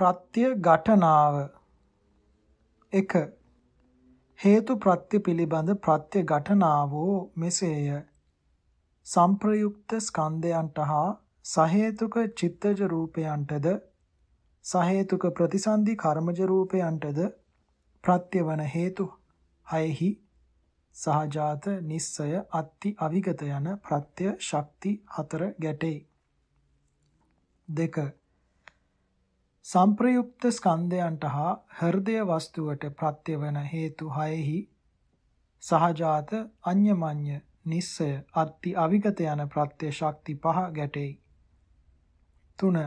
ප්‍රත්‍ය ඝටනාව 1 හේතු ප්‍රත්‍ය පිළිබඳ ප්‍රත්‍ය ඝටනාවෝ මෙසේය සම්ප්‍රයුක්ත ස්කන්ධයන්ට හා සහේතුක චිත්තජ රූපයන්ටද සහේතුක ප්‍රතිසන්දි කර්මජ රූපයන්ටද ප්‍රත්‍යවන හේතු හයෙහි සහජාත නිස්සය අත්ති අවිගත යන ප්‍රත්‍ය ශක්ති හතර ගැටේ දෙක සම්ප්‍රයුක්ත ස්කන්ධයන්ට හා හෘදය වස්තුවට ප්‍රත්‍යවන හේතු හයෙහි සහජාත අඤ්ඤමඤ්ඤ නිස්සය අත්ති අවිගත යන ප්‍රත්‍ය ශක්ති පහ ගැටෙයි. 3.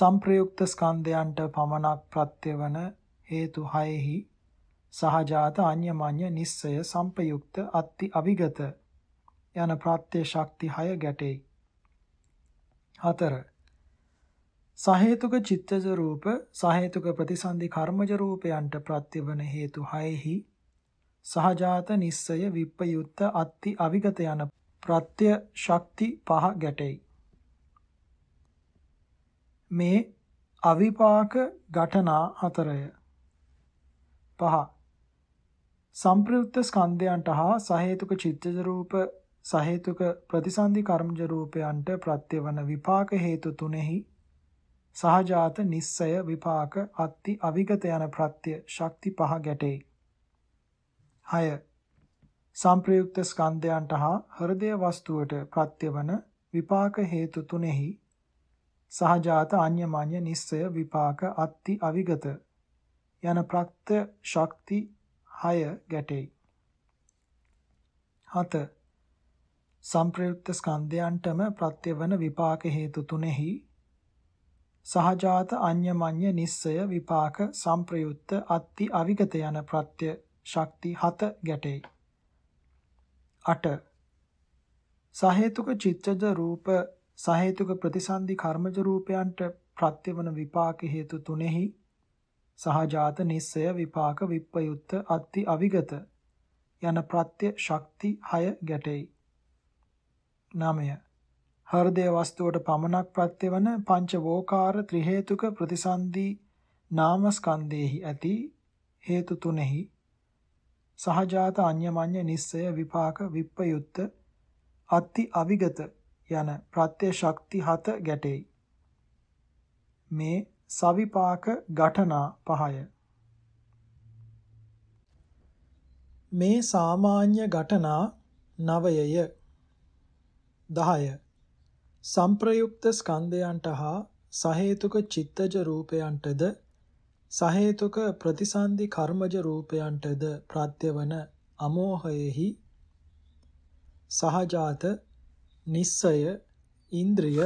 සම්ප්‍රයුක්ත ස්කන්ධයන්ට පමණක් ප්‍රත්‍යවන හේතු හයෙහි සහජාත අඤ්ඤමඤ්ඤ නිස්සය සම්පයුක්ත අත්ති අවිගත යන ප්‍රත්‍ය ශක්ති 6 ගැටෙයි. 4. සහේතුක චිත්තජ රූප සහේතුක ප්‍රතිසන්දි කර්මජ රූපයන්ට ප්‍රත්‍යවන හේතු හයෙහි සහජාත නිස්සය විප්පයුත්ත අත්ති අවිගත යන ප්‍රත්‍ය ශක්ති පහ ගැටෙයි මේ අවිපාක ඝටනා හතරය පහ සම්ප්‍රයුක්ත ස්කන්ධයන්ට හා සහේතුක චිත්තජ රූප සහේතුක ප්‍රතිසන්දි කර්මජ රූපයන්ට ප්‍රත්‍යවන විපාක හේතු තුනෙහි සහජාත නිස්සය විපාක අත්ති අවිගත යන ප්‍රත්‍ය ශක්ති පහ ගැටේ. 6. සංප්‍රයුක්ත ස්කන්ධයන්ට හා හෘදය වස්තුවට ප්‍රත්‍යවන විපාක හේතු තුනෙහි සහජාත අඤ්ඤමඤ්ඤ නිස්සය විපාක අත්ති අවිගත යන ප්‍රත්‍ය ශක්ති 6 ගැටේ. 7. සංප්‍රයුක්ත ස්කන්ධයන්ටම ප්‍රත්‍යවන විපාක හේතු තුනෙහි සහජාත අඤ්ඤමඤ්ඤ නිස්සය විපාක සම්ප්‍රයුක්ත අත්ති අවිගත යන ප්‍රත්‍ය ශක්ති 7 ගැටේ 8 සහේතුක චිත්තජ රූප සහේතුක ප්‍රතිසන්දි කර්මජ රූපයන්ට ප්‍රත්‍යවන විපාක හේතු තුනෙහි සහජාත නිස්සය විපාක විප්පයුක්ත අත්ති අවිගත යන ප්‍රත්‍ය ශක්ති 6 ගැටේ 9 හෘදය වස්තුවට පමණක් ප්‍රත්‍යවන පංච වෝකාර ත්‍රි හේතුක ප්‍රතිසන්දි නාමස්කන්ධේහි ඇති හේතු තුනෙහි සහජාත අඤ්ඤමඤ්ඤ නිස්සය විපාක විප්පයුත්ත අත්ති අවිගත යන ප්‍රත්‍ය ශක්ති හත ගැටෙයි මේ සවිපාක ඝටනා පහය මේ සාමාන්‍ය ඝටනා නවයය 10 සම්ප්‍රයුක්ත ස්කන්ධයන්ට හා සහේතුක චිත්තජ රූපයන්ටද සහේතුක ප්‍රතිසන්දි කර්මජ රූපයන්ටද ප්‍රත්‍යවන අමෝහයෙහි සහජාත නිස්සය ඉන්ද්‍රිය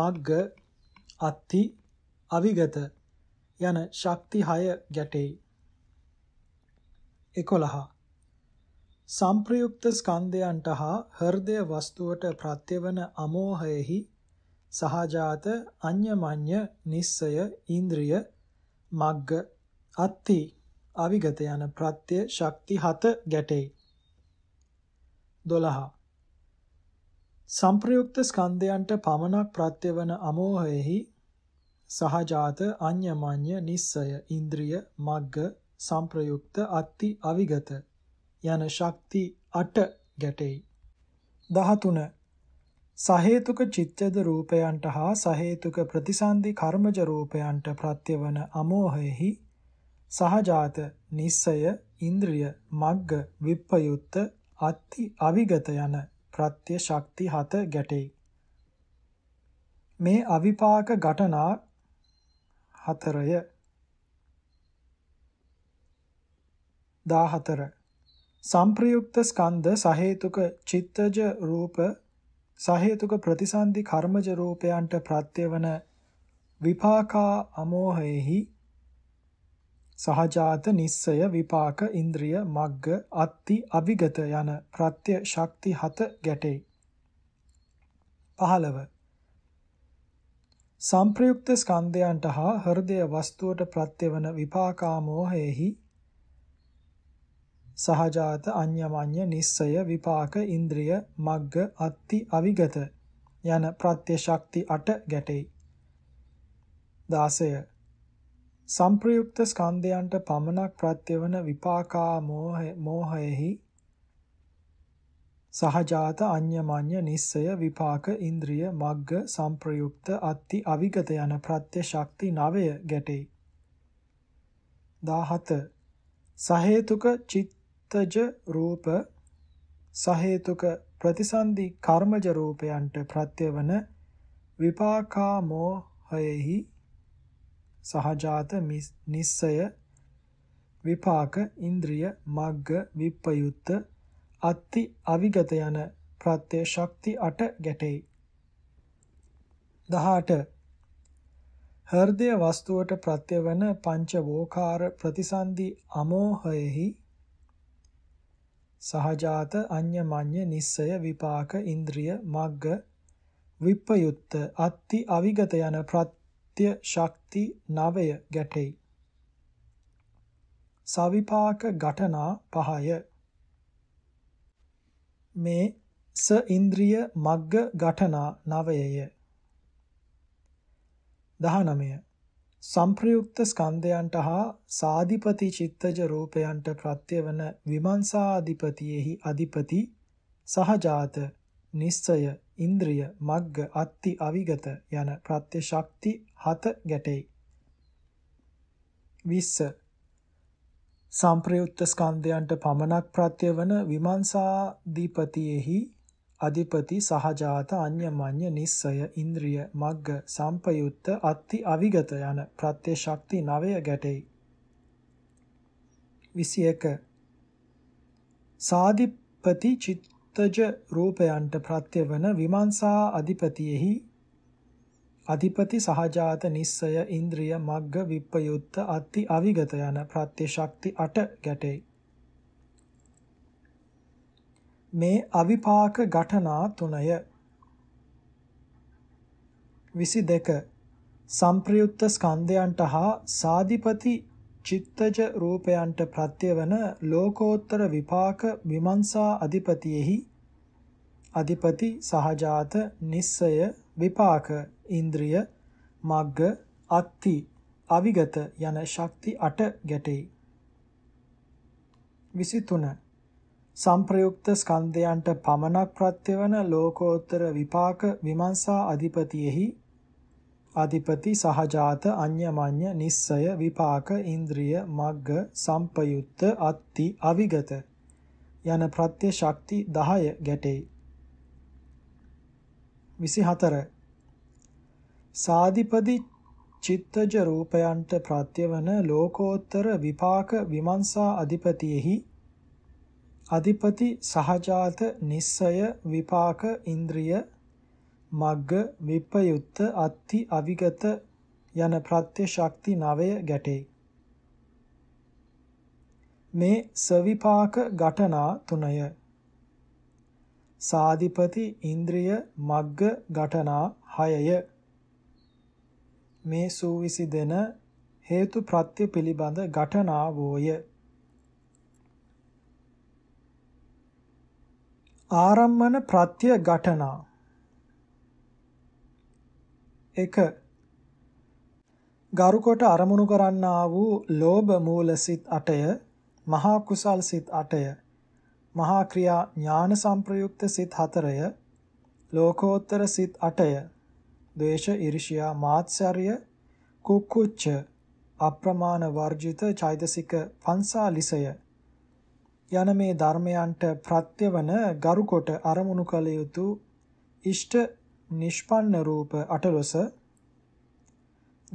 මග්ග අත්ති අවිගත යන ශක්ති 6 ගැටේ 11 සම්ප්‍රයුක්ත ස්කන්ධයන්ට හා හෘදය වස්තුවට ප්‍රත්‍යවන අමෝහයෙහි සහජාත අඤ්ඤමඤ්ඤ නිස්සය ඉන්ද්‍රිය මග්ග අත්ති අවිගත යන ප්‍රත්‍ය ශක්ති හත ගැටේ 12 සම්ප්‍රයුක්ත ස්කන්ධයන්ට පමණක් ප්‍රත්‍යවන අමෝහයෙහි සහජාත අඤ්ඤමඤ්ඤ නිස්සය ඉන්ද්‍රිය මග්ග සම්ප්‍රයුක්ත අත්ති අවිගත යන ශක්ති 8 ගැටෙයි. 13 සහේතුක චිත්තද රූපයන්ට හා සහේතුක ප්‍රතිසන්දි කර්මජ රූපයන්ට ප්‍රත්‍යවන අමෝහයෙහි සහජාත නිස්සය ඉන්ද්‍රිය මග්ග විප්පයුත්ත අත්ති අවිගත යන ප්‍රත්‍ය ශක්ති හත ගැටෙයි මේ අවිපාක ඝටනා හතරය 14 සම්ප්‍රයුක්ත ස්කන්ධ සහේතුක චිත්තජ රූප සහේතුක ප්‍රතිසන්දි කර්මජ රූපයන්ට ප්‍රත්‍යවන විපාකා අමෝහෙහි සහජාත නිස්සය විපාක ඉන්ද්‍රිය මග්ග අත්ති අවිගත යන ප්‍රත්‍ය ශක්ති හත ගැටේ 15 සම්ප්‍රයුක්ත ස්කන්ධයන්ට හා හෘදය වස්තුවට ප්‍රත්‍යවන විපාකා මෝහෙහි සහජාත අඤ්ඤමඤ්ඤ නිස්සය විපාක ඉන්ද්‍රිය මග්ග අත්ති අවිගත යන ප්‍රත්‍ය ශක්ති 8 ගැටෙයි 16 සංප්‍රයුක්ත ස්කන්ධයන්ට පමණක් ප්‍රත්‍යවන විපාකා මෝහයෙහි සහජාත අඤ්ඤමඤ්ඤ නිස්සය විපාක ඉන්ද්‍රිය මග්ග සංප්‍රයුක්ත අත්ති අවිගත යන ප්‍රත්‍ය ශක්ති 9 ගැටේ 17 සහේතුක චිත්ත අත්ජ රූප සහේතුක ප්‍රතිසන්දි කර්මජ රූපයන්ට ප්‍රත්‍යවන විපාකා මෝහයෙහි සහජාත නිස්සය විපාක ඉන්ද්‍රිය මග්ග විප්පයුත්ත අත්ති අවිගත යන ප්‍රත්‍ය ශක්ති 8 ගැටෙයි 18 හෘදය වස්තුවට ප්‍රත්‍යවන පංච වෝකාර ප්‍රතිසන්දි අමෝහයෙහි සහජාත අඤ්ඤමඤ්ඤ නිස්සය විපාක ඉන්ද්‍රිය මග්ග විප්පයුත්ත අත්ති අවිගත යන ප්‍රත්‍ය ශක්ති නවය ගැටෙයි සවිපාක ඝටනා පහය මේ ස ඉන්ද්‍රිය මග්ග ඝටනා නවයය 19 සම්ප්‍රයුක්ත ස්කන්ධයන්ට හා සාධිපති චිත්තජ රූපයන්ට ප්‍රත්‍යවන විමංසාධිපතියෙහි අධිපති සහජාත නිස්සය ඉන්ද්‍රිය මග්ග අත්ති අවිගත යන ප්‍රත්‍ය ශක්ති හත ගැටේ 20 සම්ප්‍රයුක්ත ස්කන්ධයන්ට පමණක් ප්‍රත්‍යවන විමංසාධිපතියෙහි අධිපති සහජාත අඤ්ඤමඤ්ඤ නිස්සය ඉන්ද්‍රිය මග්ග සම්පයුත්ත අත්ති අවිගත යන ප්‍රත්‍ය ශක්ති 9 ගැටෙයි 21 සාධිපති චිත්තජ රූපයන්ට ප්‍රත්‍ය වන විමංසා අධිපතියෙහි අධිපති සහජාත නිස්සය ඉන්ද්‍රිය මග්ග විප්පයුත්ත අත්ති අවිගත යන ප්‍රත්‍ය ශක්ති 8 ගැටෙයි මේ අවිපාක ඝටනා තුනය 22 සංප්‍රයුක්ත ස්කන්ධයන්ට හා සාධිපති චිත්තජ රූපයන්ට ප්‍රත්‍යවන ලෝකෝත්තර විපාක විමංසා අධිපතියෙහි අධිපති සහජාත නිස්සය විපාක ඉන්ද්‍රිය මග්ග අත්ති අවිගත යන ශක්ති 8 ගැටේ 23 සම්ප්‍රයුක්ත ස්කන්ධයන්ට පමණක් ප්‍රත්‍යවන ලෝකෝත්තර විපාක විමංශා අධිපතියෙහි අධිපති සහජාත අඤ්ඤමඤ්ඤ නිස්සය විපාක ඉන්ද්‍රිය මග්ග සම්පයුත්ත අත්ති අවිගත යන ප්‍රත්‍ය ශක්ති 10 ගැටේ 24 සාධිපති චිත්තජ රූපයන්ට ප්‍රත්‍යවන ලෝකෝත්තර විපාක විමංශා අධිපතියෙහි අධිපති සහජාත නිස්සය විපාක ඉන්ද්‍රිය මග්ග විප්පයුත්ත අත්ති අවිගත යන ප්‍රත්‍ය ශක්ති නවය ගැටේ මේ සවිපාක ඝටනා තුනය සාධිපති ඉන්ද්‍රිය මග්ග ඝටනා හයය මේ සූවිසි දෙන හේතු ප්‍රත්‍ය පිළිබඳ ඝටනා වූය ආරම්මන ප්‍රත්‍ය ඝටනා 1 ගරු කොට අරමුණු කරන්නා වූ ලෝභ මූල සිත් 8ය මහා කුසල් සිත් 8ය මහා ක්‍රියා ඥාන සංප්‍රයුක්ත සිත් 4ය ලෝකෝත්තර සිත් 8ය ද්වේෂ ඊර්ෂ්‍යා මාත්සර්ය කුක්කුච්ච අප්‍රමාණ වර්ජිත චෛතසික 540ය යන මේ ධර්මයන්ට ප්‍රත්‍යවන ගරුකොට අරමුණු කළ යුතු ඉෂ්ට නිෂ්පන්න රූප අටලොස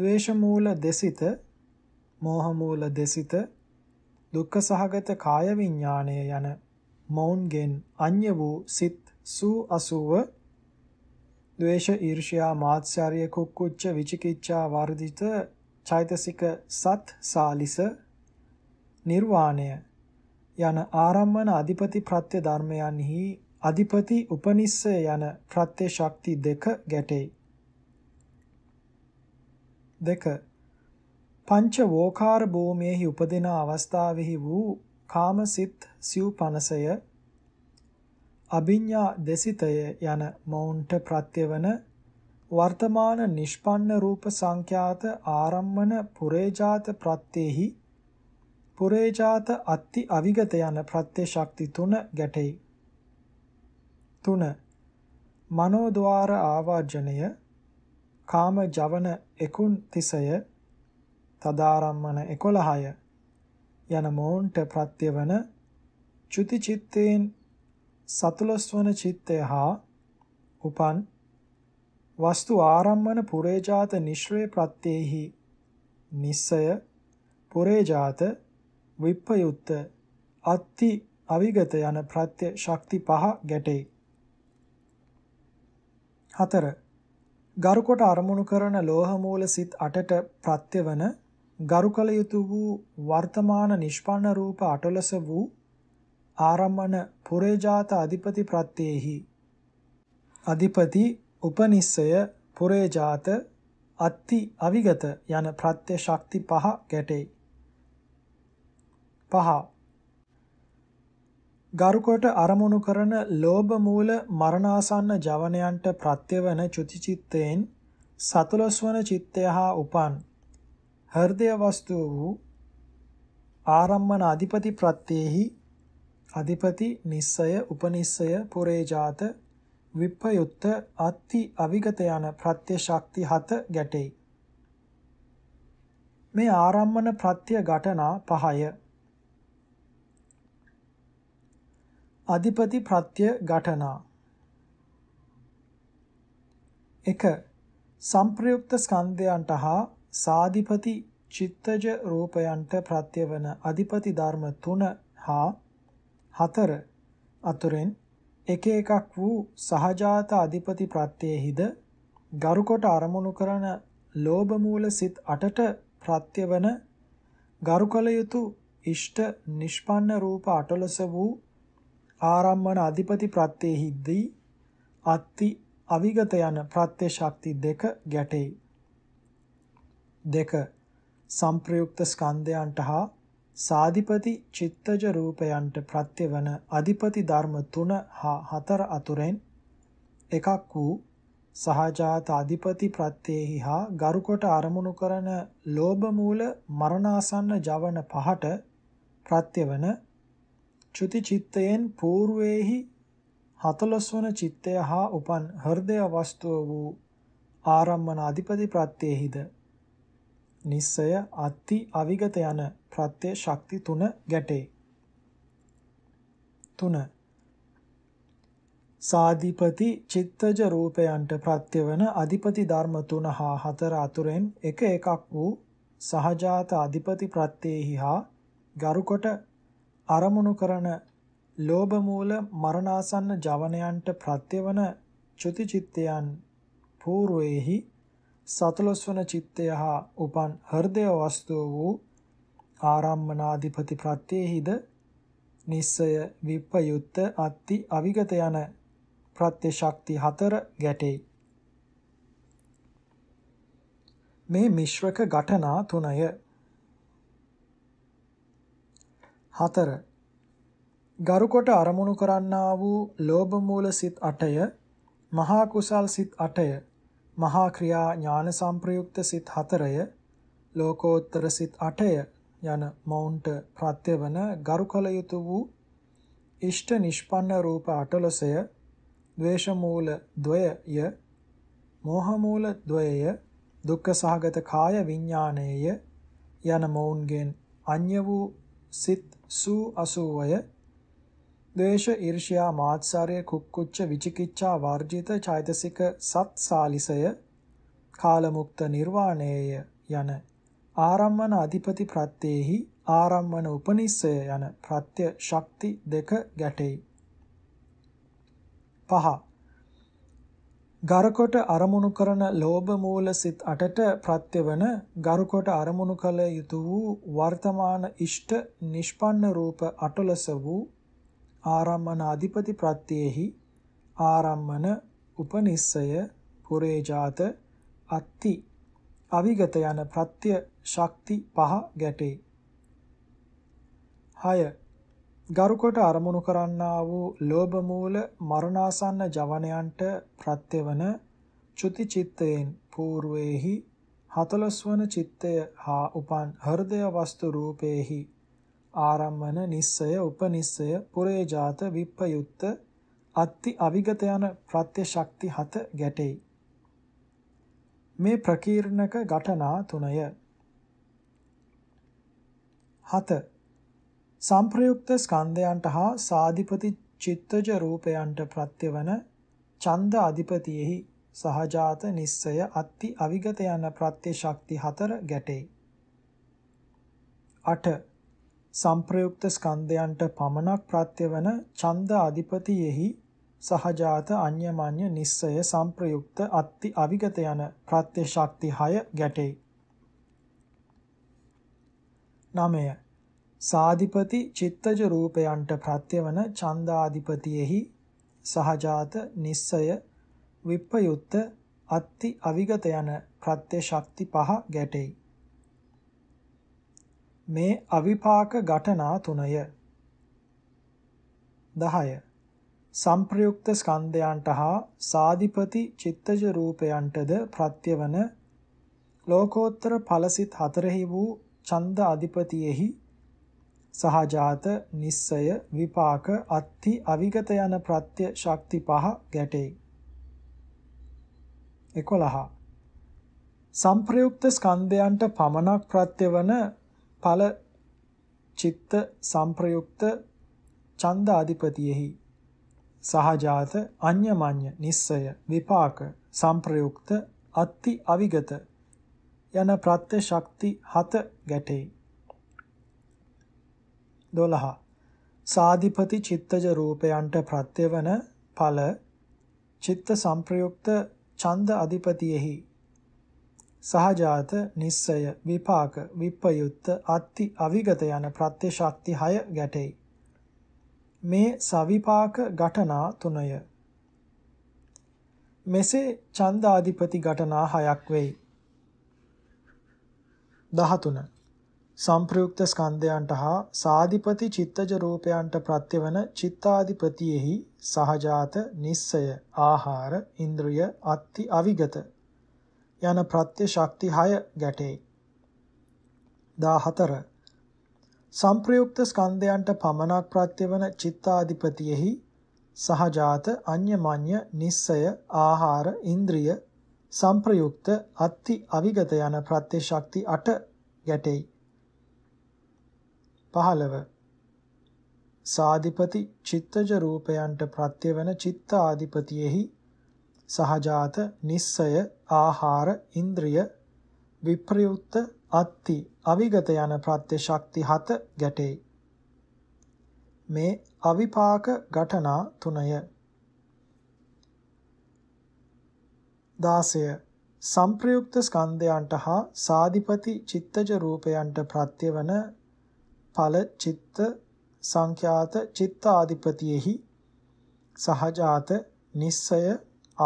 ද්වේෂ මූල දෙසිත මෝහ මූල දෙසිත දුක්ඛ සහගත කාය විඥාණය යන මොවුන්ගෙන් අඤ්‍ය වූ සිත් සූ අසුව ද්වේෂ ඊර්ෂ්‍යා මාත්සාරිය කුක්කුච්ච විචිකිච්ඡා වර්ධිත චෛතසික සත් සාලිස නිර්වාණය යන ආරම්මන අධිපති ප්‍රත්‍ය ධර්මයන්හි අධිපති උපනිස්සය යන ප්‍රත්‍ය ශක්ති දෙක ගැටේ. දෙක පංච වෝකාර භූමියෙහි උපදින අවස්ථාවෙහි වූ කාමසිත සිව් පනසය අභිඤ්ඤා දෙසිතය යන මෞන්ට ප්‍රත්‍යවන වර්තමාන නිෂ්පන්න රූප සංඛ්‍යාත ආරම්මන පුරේජාත ප්‍රත්‍යෙහි පුරේජාත අත්ති අවිගත යන ප්‍රත්‍ය ශක්ති තුන ගැටෙයි. 3. මනෝද්වාර ආවර්ජණය කාම ජවන 29 තදාරම්මන 11 යන මොවුන්ට ප්‍රත්‍යවන චුති චිත්තේන් සතුලස්වන චිත්තය හා උපන් වස්තු ආරම්මන පුරේජාත නිශ්‍රේ ප්‍රත්‍යෙහි නිස්සය පුරේජාත විප්පයුත්ත අත්ති අවිගත යන ප්‍රත්‍ය ශක්ති පහ ගැටේ. 4. ගරුකොට අරමුණු කරන ලෝහ මූල සිත් 8ට ප්‍රත්‍යවන ගරුකල යුතු වූ වර්තමාන නිෂ්පන්න රූප අටලස වූ ආරම්මන පුරේජාත අධිපති ප්‍රත්‍යෙහි අධිපති උපනිස්සය පුරේජාත අත්ති අවිගත යන ප්‍රත්‍ය ශක්ති පහ ගැටේ පහ ගරුකොට අරමුණු කරන ලෝභ මූල මරණාසන්න ජවනයන්ට ප්‍රත්‍යවන චුතිචිත්තයෙන් සතුලස්වන චිත්තය හා උපන් හෘදය වස්තු වූ ආරම්මන අධිපති ප්‍රත්‍යෙහි අධිපති නිස්සය උපනිස්සය පුරේජාත විප්පයුත්ත අත්ති අවිගත යන ප්‍රත්‍ය ශක්ති හත ගැටෙයි මේ ආරම්මන ප්‍රත්‍ය ඝටනා පහය අධිපති ප්‍රත්‍ය ඝටනා 1 සංප්‍රයුක්ත ස්කන්ධයන්ට හා සාධිපති චිත්තජ රූපයන්ට ප්‍රත්‍යවන අධිපති ධර්ම 3 හා 4 අතුරෙන් එක එකක් වූ සහජාත අධිපති ප්‍රත්‍යෙහිද ගරුකොට අරමුණු කරන ලෝභ මූල සිත් 8ට ප්‍රත්‍යවන ගරුකල යුතු ඉෂ්ඨ නිෂ්පන්න රූප 18 වූ ආරම්මන අධිපති ප්‍රත්‍යෙහිදී අත්ති අවිගත යන ප්‍රත්‍ය ශක්ති දෙක ගැටේ. දෙක සම්ප්‍රයුක්ත ස්කන්ධයන්ට හා සාධිපති චිත්තජ රූපයන්ට ප්‍රත්‍යවන අධිපති ධර්ම තුන හා හතර අතුරෙන් එකක් වූ සහජාත අධිපති ප්‍රත්‍යෙහි හා ගරුකොට අරමුණු කරන ලෝභ මූල මරණාසන්න ජවන පහට ප්‍රත්‍යවන චුති චිත්තයෙන් పూర్වේහි 14 වන චිත්තය හා උපන් හෘදය වස්තුව වූ ආරම්මන අධිපති ප්‍රත්‍යෙහිද නිස්සය අත්ති අවිගත යන ප්‍රත්‍ය ශක්ති තුන ගැටේ. 3. සාධිපති චිත්තජ රූපයන්ට ප්‍රත්‍යවන අධිපති ධර්ම තුන හා හතර අතුරෙන් එක එකක් වූ සහජාත අධිපති ප්‍රත්‍යෙහි හා ගරුකොට අරමුණු කරන ලෝභ මූල මරණාසන්න ජවනයන්ට ප්‍රත්‍යවන චුති චිත්තයන් పూర్වේහි සතලොස්වන චිත්තය හා උපන් හෘදය වස්තු වූ ආරම්මනාධිපති ප්‍රත්‍යෙහිද නිස්සය විප්පයුත්ත අත්ති අවිගත යන ප්‍රත්‍ය ශක්ති හතර ගැටේ මේ මිශ්‍රක ඝටනා තුනය 4. ගරුකොට අරමුණු කරන්නා වූ ලෝභ මූල සිත් 8ය, මහා කුසල් සිත් 8ය, මහා ක්‍රියා ඥාන සංප්‍රයුක්ත සිත් 4ය, ලෝකෝත්තර සිත් 8ය යන මවුන්ට ප්‍රත්‍යවන ගරුකල යුතු වූ ඉෂ්ඨ නිෂ්පන්න රූප 18ය, ද්වේෂ මූල 2ය, මෝහ මූල 2ය, දුක්ඛ සහගත කාය විඥාණයය යන මවුන්ගෙන් අඤ්‍ය වූ සිත් සූ අසූවය දේශ ඊර්ෂ්‍යා මාත්සාරය කුක්කුච්ච විචිකිච්ඡා වර්ජිත චෛතසික සත්සාලිසය කාලමුක්ත නිර්වාණයය යන ආරම්මන අධිපති ප්‍රත්‍යෙහි ආරම්මන උපනිස්සය යන ප්‍රත්‍ය ශක්ති දෙක ගැටෙයි. පහ ගරකොට අරමුණු කරන ලෝභ මූල සිත් අටට ප්‍රත්‍යවන ගරකොට අරමුණු කළ යුතු වූ වර්තමාන ඉෂ්ට නිෂ්පන්න රූප අටලස වූ ආරම්මන අධිපති ප්‍රත්‍යෙහි ආරම්මන උපනිස්සය පුරේජාත අත්ති අවිගත යන ප්‍රත්‍ය ශක්ති පහ ගැටේ 6 ගරුකොට අරමුණු කරන්නා වූ ලෝභ මූල මරණාසන්න ජවනයන්ට ප්‍රත්‍යවන චුති චිත්තයෙන් పూర్වේහි 14 වන චිත්තය හා උපන් හෘදය වස්තු රූපේහි ආරම්මන නිස්සය උපනිස්සය පුරේජාත විප්පයුත්ත අත්ති අවිගත යන ප්‍රත්‍ය ශක්ති හත ගැටෙයි මේ ප්‍රකීර්ණක ඝටනා තුනය 7 සංප්‍රයුක්ත ස්කන්ධයන්ට හා සාධිපති චිත්තජ රූපයන්ට ප්‍රත්‍යවන ඡන්ද අධිපතියෙහි සහජාත නිස්සය අත්ති අවිගත යන ප්‍රත්‍ය ශක්ති හතර ගැටේ. 8 සංප්‍රයුක්ත ස්කන්ධයන්ට පමණක් ප්‍රත්‍යවන ඡන්ද අධිපතියෙහි සහජාත අඤ්ඤමඤ්ඤ නිස්සය සංප්‍රයුක්ත අත්ති අවිගත යන ප්‍රත්‍ය ශක්ති 6 ගැටේ. 9 සාධිපති චිත්තජ රූපයන්ට ප්‍රත්‍යවන ඡන්දාධිපතියෙහි සහජාත නිස්සය විප්පයුත්ත අත්ති අවිගත යන ප්‍රත්‍ය ශක්ති පහ ගැටෙයි. මේ අවිපාක ඝටනා තුනය. 10. සංප්‍රයුක්ත ස්කන්ධයන්ට හා සාධිපති චිත්තජ රූපයන්ටද ප්‍රත්‍යවන ලෝකෝත්තර ඵලසිත හතරෙහි වූ ඡන්ද අධිපතියෙහි සහජාත නිස්සය විපාක අත්ති අවිගත යන ප්‍රත්‍ය ශක්ති පහ ගැටේ 11 සම්ප්‍රයුක්ත ස්කන්ධයන්ට පමණක් ප්‍රත්‍යවන ඵල චිත්ත සම්ප්‍රයුක්ත ඡන්ද අධිපතියෙහි සහජාත අඤ්ඤමඤ්ඤ නිස්සය විපාක සම්ප්‍රයුක්ත අත්ති අවිගත යන ප්‍රත්‍ය ශක්ති 7 ගැටේ 12 සාධිපති චිත්තජ රූපයන්ට ප්‍රත්‍යවන ඵල චිත්ත සංප්‍රයුක්ත ඡන්ද අධිපතියෙහි සහජාත නිස්සය විපාක විප්පයුත්ත අත්ති අවිගත යන ප්‍රත්‍ය ශක්ති 6 ගැටෙයි මේ සවිපාක ඝටනා තුනය මෙසේ ඡන්ද අධිපති ඝටනා හයක් වෙයි 13 සම්ප්‍රයුක්ත ස්කන්ධයන්ට හා සාධිපති චිත්තජ රූපයන්ට ප්‍රත්‍යවන චිත්තාධිපතියෙහි සහජාත නිස්සය ආහාර ඉන්ද්‍රිය අත්ති අවිගත යන ප්‍රත්‍ය ශක්ති 6 ගැටේ 14 සම්ප්‍රයුක්ත ස්කන්ධයන්ට පමණක් ප්‍රත්‍යවන චිත්තාධිපතියෙහි සහජාත අඤ්ඤමඤ්ඤ නිස්සය ආහාර ඉන්ද්‍රිය සම්ප්‍රයුක්ත අත්ති අවිගත යන ප්‍රත්‍ය ශක්ති 8 ගැටේ 15 සාධිපති චිත්තජ රූපයන්ට ප්‍රත්‍යවන චිත්ත ආධිපතියෙහි සහජාත නිස්සය ආහාර ඉන්ද්‍රිය විප්‍රයුක්ත අත්ති අවිගත යන ප්‍රත්‍ය ශක්ති 7 ගැටේ මේ අවිපාක ඝටනා තුනය 16 සංප්‍රයුක්ත ස්කන්ධයන්ට හා සාධිපති චිත්තජ රූපයන්ට ප්‍රත්‍යවන ඵල චිත්ත සංඛ්‍යාත චිත්ත ආධිපතියෙහි සහජාත නිස්සය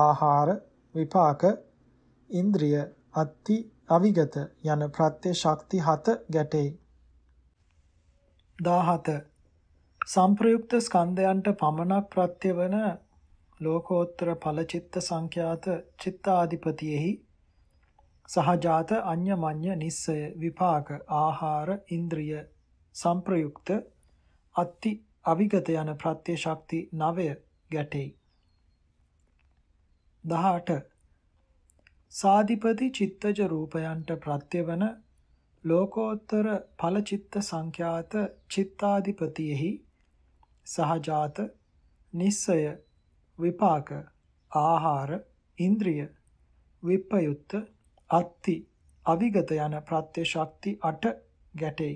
ආහාර විපාක ඉන්ද්‍රිය අත්ති අවිගත යන ප්‍රත්‍ය ශක්ති 7 ගැටේ 17 සංප්‍රයුක්ත ස්කන්ධයන්ට පමණක් ප්‍රත්‍යවන ලෝකෝත්තර ඵලචිත්ත සංඛ්‍යාත චිත්තාධිපතියෙහි සහජාත අඤ්ඤමඤ්ඤ නිස්සය විපාක ආහාර ඉන්ද්‍රිය සම්ප්‍රයුක්ත අත්ති අවිගත යන ප්‍රත්‍ය ශක්ති 9 ගැටෙයි 18 සාධිපති චිත්තජ රූපයන්ට ප්‍රත්‍යවන ලෝකෝත්තර ඵල චිත්ත සංඛ්‍යාත චිත්තාධිපතියෙහි සහජාත නිස්සය විපාක ආහාර ඉන්ද්‍රිය විප්පයුත්ත අත්ති අවිගත යන ප්‍රත්‍ය ශක්ති 8 ගැටෙයි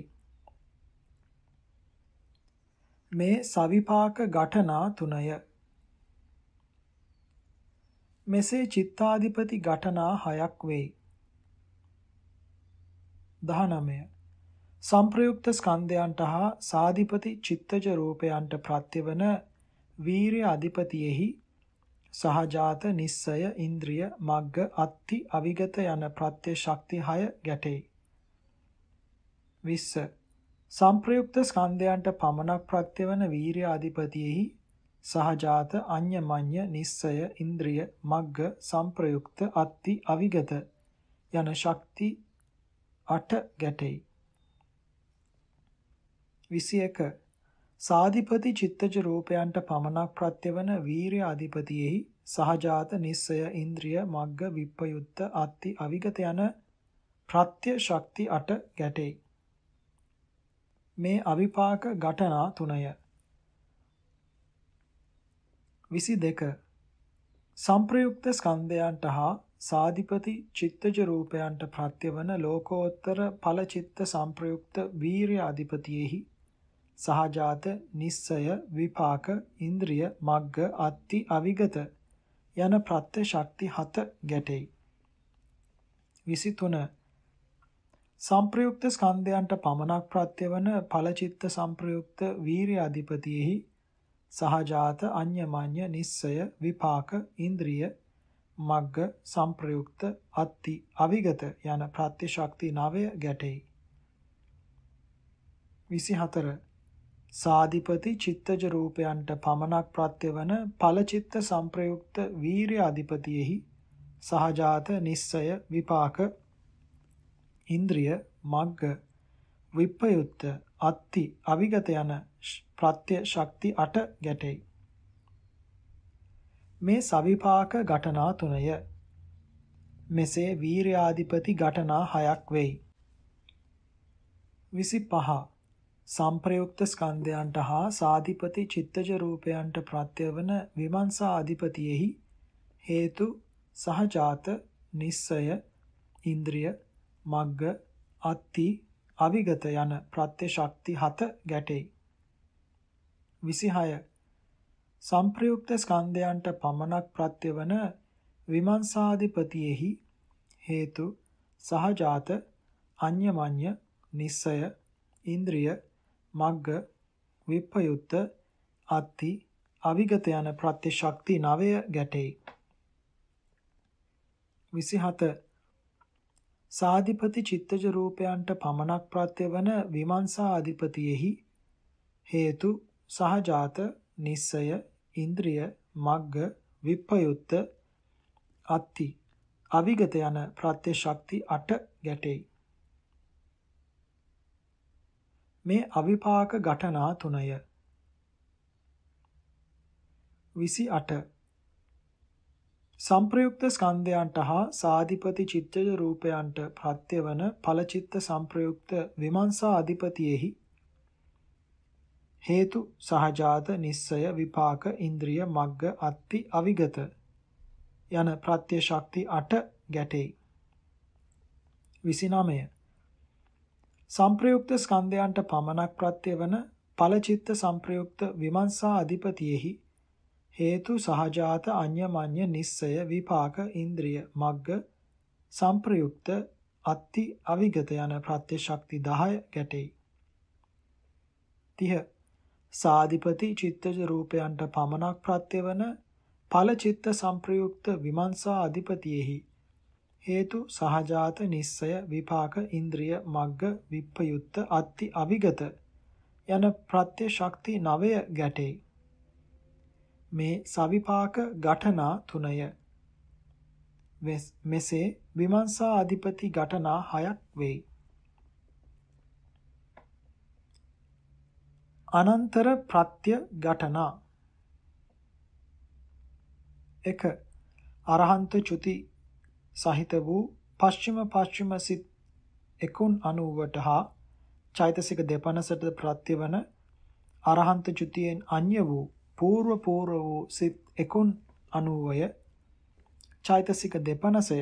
මේ සවිපාක ඝටනා තුනය. මෙසේ චිත්තාධිපති ඝටනා හයක් වෙයි. 19 සංප්‍රයුක්ත ස්කන්ධයන්ට හා සාධිපති චිත්තජ රූපයන්ට ප්‍රත්‍යවන වීරිය අධිපතියෙහි සහජාත නිස්සය ඉන්ද්‍රිය මග්ග අත්ති අවිගත යන ප්‍රත්‍ය ශක්ති 6 ගැටේ. 20 සම්ප්‍රයුක්ත ස්කන්ධයන්ට පමණක් ප්‍රත්‍යවන වීරිය අධිපතියෙහි සහජාත අඤ්ඤමඤ්ඤ නිස්සය ඉන්ද්‍රිය මග්ග සම්ප්‍රයුක්ත අත්ති අවිගත යන ශක්ති 8 ගැටෙයි 21 සාධිපති චිත්තජ රූපයන්ට පමණක් ප්‍රත්‍යවන වීරිය අධිපතියෙහි සහජාත නිස්සය ඉන්ද්‍රිය මග්ග විප්පයුත්ත අත්ති අවිගත යන ප්‍රත්‍ය ශක්ති 8 ගැටෙයි මේ අවිපාක ඝටනා තුනය. 22 සංප්‍රයුක්ත ස්කන්ධයන්ට හා සාධිපති චිත්තජ රූපයන්ට ප්‍රත්‍යවන ලෝකෝත්තර ඵල චිත්ත සංප්‍රයුක්ත වීර්ය අධිපතියෙහි සහජාත නිස්සය විපාක ඉන්ද්‍රිය මග්ග අත්ති අවිගත යන ප්‍රත්‍ය ශක්ති 7 ගැටෙයි 23 සම්ප්‍රයුක්ත ස්කන්ධයන්ට පමණක් ප්‍රත්‍යවන ඵලචිත්ත සම්ප්‍රයුක්ත වීරිය අධිපතියෙහි සහජාත අඤ්ඤමඤ්ඤ නිස්සය විපාක ඉන්ද්‍රිය මග්ග සම්ප්‍රයුක්ත අත්ති අවිගත යන ප්‍රත්‍ය ශක්ති නවය ගැටෙයි 24 සාධිපති චිත්තජ රූපයන්ට පමණක් ප්‍රත්‍යවන ඵලචිත්ත සම්ප්‍රයුක්ත වීරිය අධිපතියෙහි සහජාත නිස්සය විපාක ඉන්ද්‍රිය, මග්ග, විප්පයුත්ත, අත්ති, අවිගත යන ප්‍රත්‍ය ශක්ති 8 ගැටෙයි. මේ සවිපාක ඝටනා තුනය. මෙසේ වීරයාධිපති ඝටනා හයක් වෙයි. 25 සම්ප්‍රයුක්ත ස්කන්ධයන්ට හා සාධිපති චිත්තජ රූපයන්ට ප්‍රත්‍යවන විමංසා අධිපතියෙහි හේතු සහජාත නිස්සය ඉන්ද්‍රිය මග්ග, අත්ති, අවිගත යන ප්‍රත්‍ය ශක්ති 7 ගැටෙයි. 26 සංප්‍රයුක්ත ස්කන්ධයන්ට පමණක් ප්‍රත්‍යවන විමංසාදිපතියෙහි හේතු සහජාත අඤ්ඤමඤ්ඤ නිස්සය ඉන්ද්‍රිය මග්ග විප්පයුත්ත අත්ති අවිගත යන ප්‍රත්‍ය ශක්ති 9 ගැටෙයි. 27 සාධිපති චිත්තජ රූපයන්ට පමණක් ප්‍රත්‍යවන විමංශා අධිපතියෙහි හේතු සහජාත නිස්සය ඉන්ද්‍රිය මග්ග විප්පයුත්ත අත්ති අවිගත යන ප්‍රත්‍ය ශක්ති 8 ගැටෙයි මේ අවිපාක ඝටනා තුනය 28 සම්ප්‍රයුක්ත ස්කන්ධයන්ට හා සාධිපති චිත්තජ රූපයන්ට ප්‍රත්‍යවන ඵලචිත්ත සම්ප්‍රයුක්ත විමංශා අධිපතියෙහි හේතු සහජාත නිස්සය විපාක ඉන්ද්‍රිය මග්ග අත්ති අවිගත යන ප්‍රත්‍ය ශක්ති 8 ගැටේ 29 සම්ප්‍රයුක්ත ස්කන්ධයන්ට පමණක් ප්‍රත්‍යවන ඵලචිත්ත සම්ප්‍රයුක්ත විමංශා අධිපතියෙහි හේතු සහජාත අඤ්ඤමඤ්ඤ නිස්සය විපාක ඉන්ද්‍රිය මග්ග සම්ප්‍රයුක්ත අත්ති අවිගත යන ප්‍රත්‍ය ශක්ති 10 ගැටේ 30 සාධිපති චිත්තජ රූපයන්ට පමණක් ප්‍රත්‍යවන ඵල චිත්ත සම්ප්‍රයුක්ත විමංශා අධිපතියෙහි හේතු සහජාත නිස්සය විපාක ඉන්ද්‍රිය මග්ග විප්පයුත්ත අත්ති අවිගත යන ප්‍රත්‍ය ශක්ති 9 ගැටේ මේ සවිපාක ඝටනා තුනය. මෙසේ විමර්ශා අධිපති ඝටනා හයක් වෙයි. අනන්තර ප්‍රත්‍ය ඝටනා 1. අරහන්ත චුති සහිත වූ පශ්චිම පශ්චිම සිත් 91ට හා චෛතසික දෙපනසට ප්‍රත්‍යවන අරහන්ත චුතියෙන් අන්‍ය වූ పూర్ව පූර්ව වූ සිත් එකුන් අනුවය චෛතසික දෙපනසය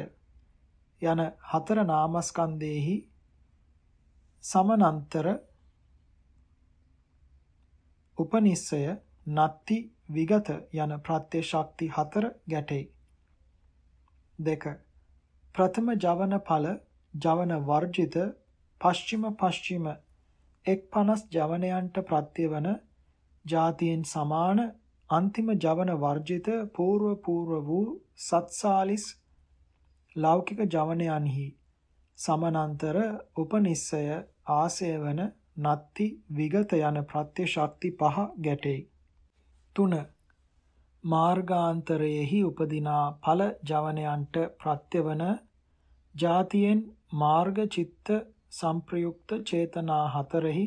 යන හතර නාමස්කන්ධේහි සමනන්තර උපනිස්සය නත්ති විගත යන ප්‍රත්‍ය ශක්ති හතර ගැටේ. දෙක ප්‍රථම ජවන ඵල ජවන වර්ජිත පශ්චිම පශ්චිම එක් පනස් ජවනයන්ට ප්‍රත්‍ය වන ජාතීන් සමාන අන්තිම ජවන වර්ජිත పూర్ව పూర్ව වූ සත්සාලිස් ලෞකික ජවනයන්හි සමනන්තර උපනිස්සය ආසේවන නත්ති විගත යන ප්‍රත්‍ය ශක්ති පහ ගැටේ. 3. මාර්ගාන්තරයේහි උපදිනා ඵල ජවනයන්ට ප්‍රත්‍යවන ජාතියෙන් මාර්ග චිත්ත සංප්‍රයුක්ත චේතනා හතරෙහි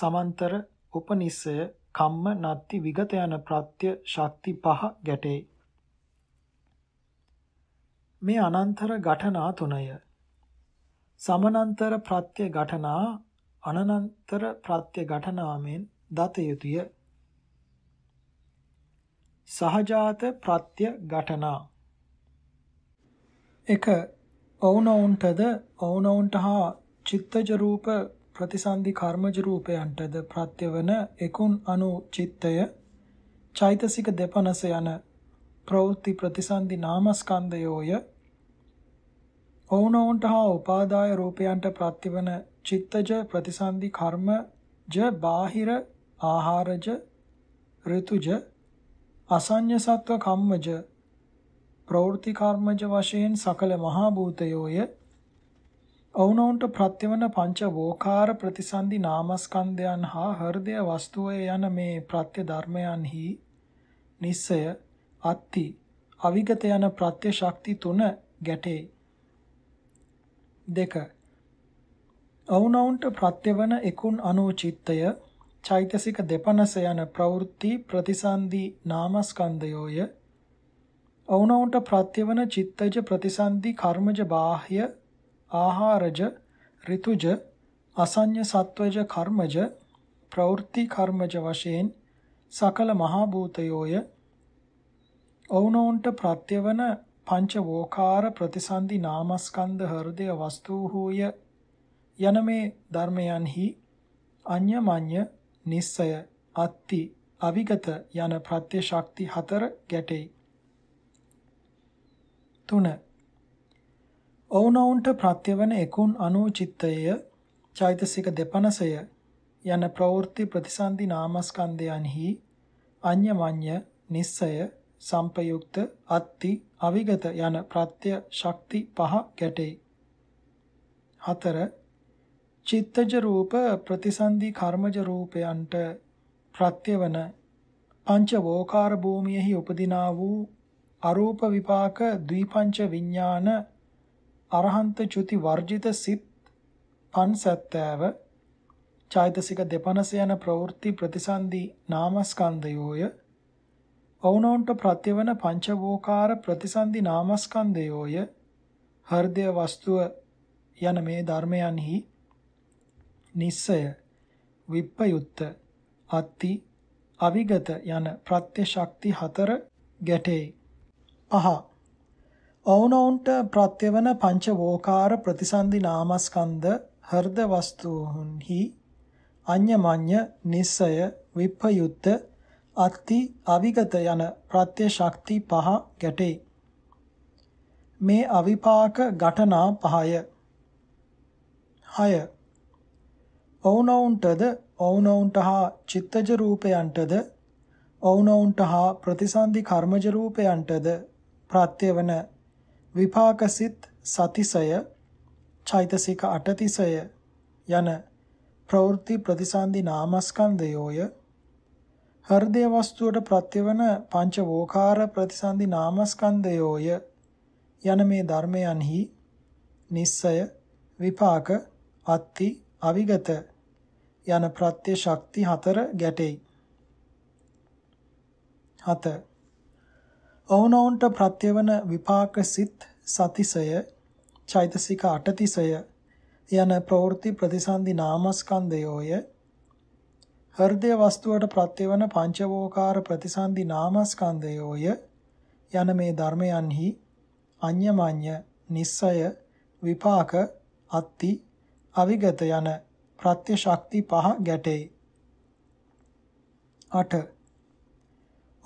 සමන්තර උපනිස්සය කම්ම නත්ති විගත යන ප්‍රත්‍ය ශක්ති පහ ගැටේ. මේ අනන්තර ඝටනා තුනය. සමනන්තර ප්‍රත්‍ය ඝටනා අනනන්තර ප්‍රත්‍ය ඝටනාමෙන් දත යුතුය. සහජාත ප්‍රත්‍ය ඝටනා 1. ඔවුනොවුන්ටද ඔවුනොවුන්ට හා චිත්තජ රූප ප්‍රතිසන්දි කර්මජ රූපයන්ටද ප්‍රත්‍යවන එකුන් අනු චිත්තය චෛතසික දෙපනස යන ප්‍රවෘත්ති ප්‍රතිසන්දි නාමස්කන්ධයෝය ඔවුනොවුන්ට හා උපාදාය රූපයන්ට ප්‍රත්‍යවන චිත්තජ ප්‍රතිසන්දි කර්මජ බාහිර ආහාරජ ඍතුජ අසඤ්ඤ සත්ව කම්මජ ප්‍රවෘත්ති කර්මජ වශයෙන් සකල මහා භූතයෝය ඔවුනොවුන්ට ප්‍රත්‍යවන පංච වෝකාර ප්‍රතිසන්දි නාමස්කන්ධයන් හා හෘදය වස්තුවේ යන මේ ප්‍රත්‍ය ධර්මයන්හි නිස්සය අත්ති අවිගත යන ප්‍රත්‍ය ශක්ති තුන ගැටේ. දෙක. ඔවුනොවුන්ට ප්‍රත්‍යවන එකුන් අනුචිත්තය චෛතසික දෙපනස යන ප්‍රවෘත්ති ප්‍රතිසන්දි නාමස්කන්ධයෝය. ඔවුනොවුන්ට ප්‍රත්‍යවන චිත්තජ ප්‍රතිසන්දි කර්මජ බාහ්‍ය ආහාරජ, ඍතුජ, අසඤ්ඤ සත්වජ කර්මජ, ප්‍රවෘත්ති කර්මජ වශයෙන් සකල මහා භූතයෝය. ඔවුනොවුන්ට ප්‍රත්‍යවන පංච වෝකාර ප්‍රතිසන්දි නාමස්කන්ධ හෘදය වස්තුහූය යන මේ ධර්මයන්හි අඤ්ඤමඤ්ඤ නිස්සය අත්ති අවිගත යන ප්‍රත්‍ය ශක්ති හතර ගැටෙයි. 3 ඔවුනොවුන්ට ප්‍රත්‍යවන එකුන් අනුචිත්තය චෛතසික දෙපනසය යන ප්‍රවෘත්ති ප්‍රතිසන්දි නාමස්කන්ධයන්හි අඤ්ඤමඤ්ඤ නිස්සය සම්පයුක්ත අත්ති අවිගත යන ප්‍රත්‍ය ශක්ති පහ ගැටේ. 4. චිත්තජ රූප ප්‍රතිසන්දි කර්මජ රූපයන්ට ප්‍රත්‍යවන පංච වෝකාර භූමියෙහි උපදිනා වූ අරූප විපාක ද්විපංච විඥාන අරහන්ත චුති වර්ජිත සිත් 570 චෛතසික 250 යන ප්‍රවෘත්ති ප්‍රතිසන්දි නාමස්කන්ධයෝය ඔවුනොන්ට ප්‍රතිවන පංචවෝකාර ප්‍රතිසන්දි නාමස්කන්ධයෝය හෘදය වස්තුව යන මේ ධර්මයන්හි නිස්සය විප්පයුත්ත අත්ති අවිගත යන ප්‍රත්‍ය ශක්ති හතර ගැටේ අහා ඔවුනොවුන්ට ප්‍රත්‍යවන පංච වෝකාර ප්‍රතිසන්දි නාමස්කන්ධ හර්ද වස්තුන්හි අඤ්ඤමඤ්ඤ නිස්සය විප්පයුත්ත අත්ති අවිගත යන ප්‍රත්‍ය ශක්ති පහ ගැටේ මේ අවිපාක ඝටනා පහය 6 ඔවුනොවුන්ටද ඔවුනොවුන්ට හා චිත්තජ රූපයන්ටද ඔවුනොවුන්ට හා ප්‍රතිසන්දි කර්මජ රූපයන්ටද ප්‍රත්‍යවන විපාකසිත සතිසය චෛතසික අටතිසය යන ප්‍රවෘත්ති ප්‍රතිසන්දි නාමස්කන්ධයෝය හෘදය වස්තුවට ප්‍රත්‍යවන පංච වෝකාර ප්‍රතිසන්දි නාමස්කන්ධයෝය යන මේ ධර්මයන්හි නිස්සය විපාක අත්ති අවිගත යන ප්‍රත්‍ය ශක්ති හතර ගැටෙයි 7 ඔවුනොවුන්ට ප්‍රත්‍යවන විපාක සිත් සතිසය චෛතසික අටතිසය යන ප්‍රවෘත්ති ප්‍රතිසන්දි නාමස්කන්ධයෝය හෘදය වස්තුවට ප්‍රත්‍යවන පංචවෝකාර ප්‍රතිසන්දි නාමස්කන්ධයෝය යන මේ ධර්මයන්හි අඤ්ඤමඤ්ඤ නිස්සය විපාක අත්ති අවිගත යන ප්‍රත්‍ය ශක්ති පහ ගැටේ 8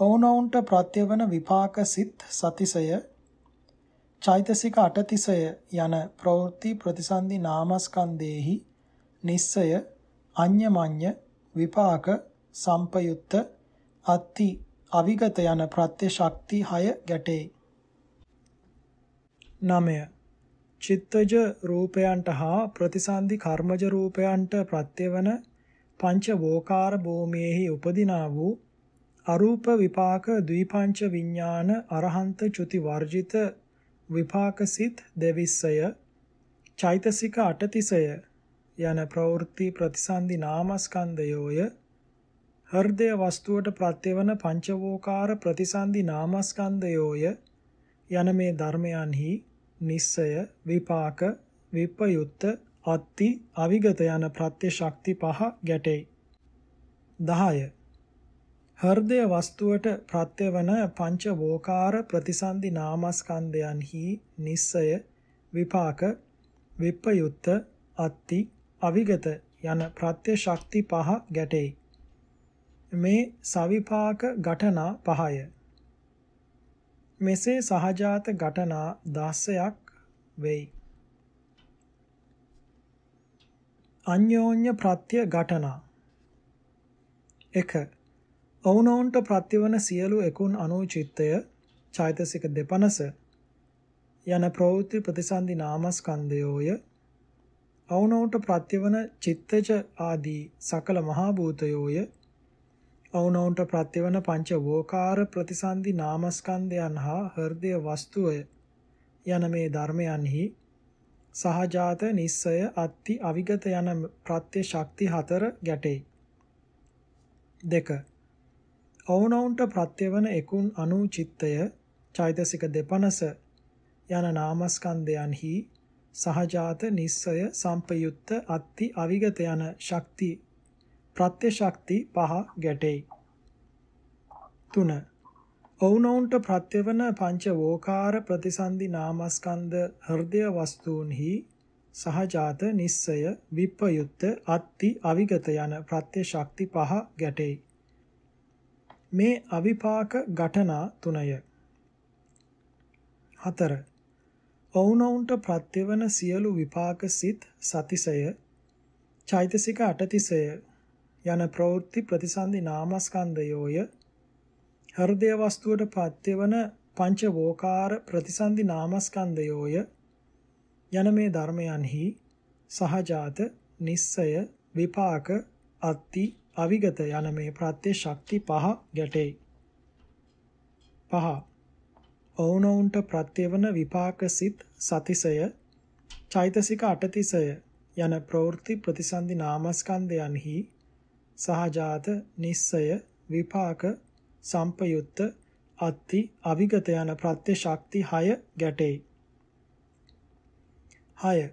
ඔවුනොවුන්ට ප්‍රත්‍යවන විපාක සිත් සතිසය චෛතසික අටතිසය යන ප්‍රවෘත්ති ප්‍රතිසන්දි නාමස්කන්ධේහි නිස්සය අඤ්ඤමඤ්ඤ විපාක සම්පයුත්ත අත්ති අවිගත යන ප්‍රත්‍ය ශක්ති 6 ගැටේ. 9. චිත්තජ රූපයන්ට හා ප්‍රතිසන්දි කර්මජ රූපයන්ට ප්‍රත්‍යවන පංච වෝකාර භූමියේහි උපදිනා වූ අරූප විපාක ද්විපංච විඥාන අරහන්ත චුති වර්ජිත විපාක සිත් දෙවිස්සය චෛතසික අටතිසය යන ප්‍රවෘත්ති ප්‍රතිසන්දි නාමස්කන්ධයෝය හෘදය වස්තුවට ප්‍රත්‍යවන පංචවෝකාර ප්‍රතිසන්දි නාමස්කන්ධයෝය යන මේ ධර්මයන්හි නිස්සය විපාක විප්පයුත්ත අත්ති අවිගත යන ප්‍රත්‍ය ශක්ති පහ ගැටේ 10 හෘදය වස්තුවට ප්‍රත්‍ය වන පංච වෝකාර ප්‍රතිසන්දි නාමස්කන්ධයන්හි නිස්සය විපාක විප්පයුත්ත අත්ති අවිගත යන ප්‍රත්‍ය ශක්ති පහ ගැටෙයි. මේ සවිපාක ඝටනා පහය මෙසේ සහජාත ඝටනා 16ක් වෙයි. අන්‍යෝන්‍ය ප්‍රත්‍ය ඝටනා 1 ඔවුනොවුන්ට ප්‍රතිවන සියලු එකුන් අනුචිත්තය චෛතසික දෙපනස යන ප්‍රවෘත්ති ප්‍රතිසන්දි නාමස්කන්ධයෝය අවනෝට ප්‍රත්‍යවන චිත්තජ ආදී සකල මහා භූතයෝය අවනෝන්ට ප්‍රත්‍යවන පංච වෝකාර ප්‍රතිසන්දි නාමස්කන්ධයන් හා හෘදය වස්තුවය යන මේ ධර්මයන්හි සහජාත නිස්සය අත්ති අවිගත යන ප්‍රත්‍ය ශක්ති හතර ගැටේ දෙක ඔවුනොවුන්ට ප්‍රත්‍යවන එකුන් අනු චිත්තය චෛතසික දෙපනස යන නාමස්කන්ධයන්හි සහජාත නිස්සය සම්පයුත්ත අත්ති අවිගත යන ශක්ති ප්‍රත්‍ය ශක්ති පහ ගැටෙයි. 3. ඔවුනොවුන්ට ප්‍රත්‍යවන පංච වෝකාර ප්‍රතිසන්දි නාමස්කන්ධ හෘදය වස්තුන්හි සහජාත නිස්සය විප්පයුත්ත අත්ති අවිගත යන ප්‍රත්‍ය ශක්ති පහ ගැටෙයි. මේ අවිපාක ඝටනා තුනය. 4. ඔවුනොවුන්ට ප්‍රත්‍යවන සියලු විපාක සිත් සතිසය චෛතසික අටතිසය යන ප්‍රවෘත්ති ප්‍රතිසන්දි නාමස්කන්ධයෝය හෘදය වස්තුවට පත්‍යවන පංච වෝකාර ප්‍රතිසන්දි නාමස්කන්ධයෝය යන මේ ධර්මයන්හි සහජාත නිස්සය විපාක අත්ති අවිගත යන මේ ප්‍රත්‍ය ශක්ති පහ ගැටෙයි. පහ. ඔවුනොවුන්ට ප්‍රත්‍යවන විපාක සිත් සතිසය චෛතසික අටතිසය යන ප්‍රවෘත්ති ප්‍රතිසන්දි නාමස්කන්ධයන්හි සහජාත නිස්සය විපාක සම්පයුත්ත අත්ති අවිගත යන ප්‍රත්‍ය ශක්ති 6 ගැටේ. 6.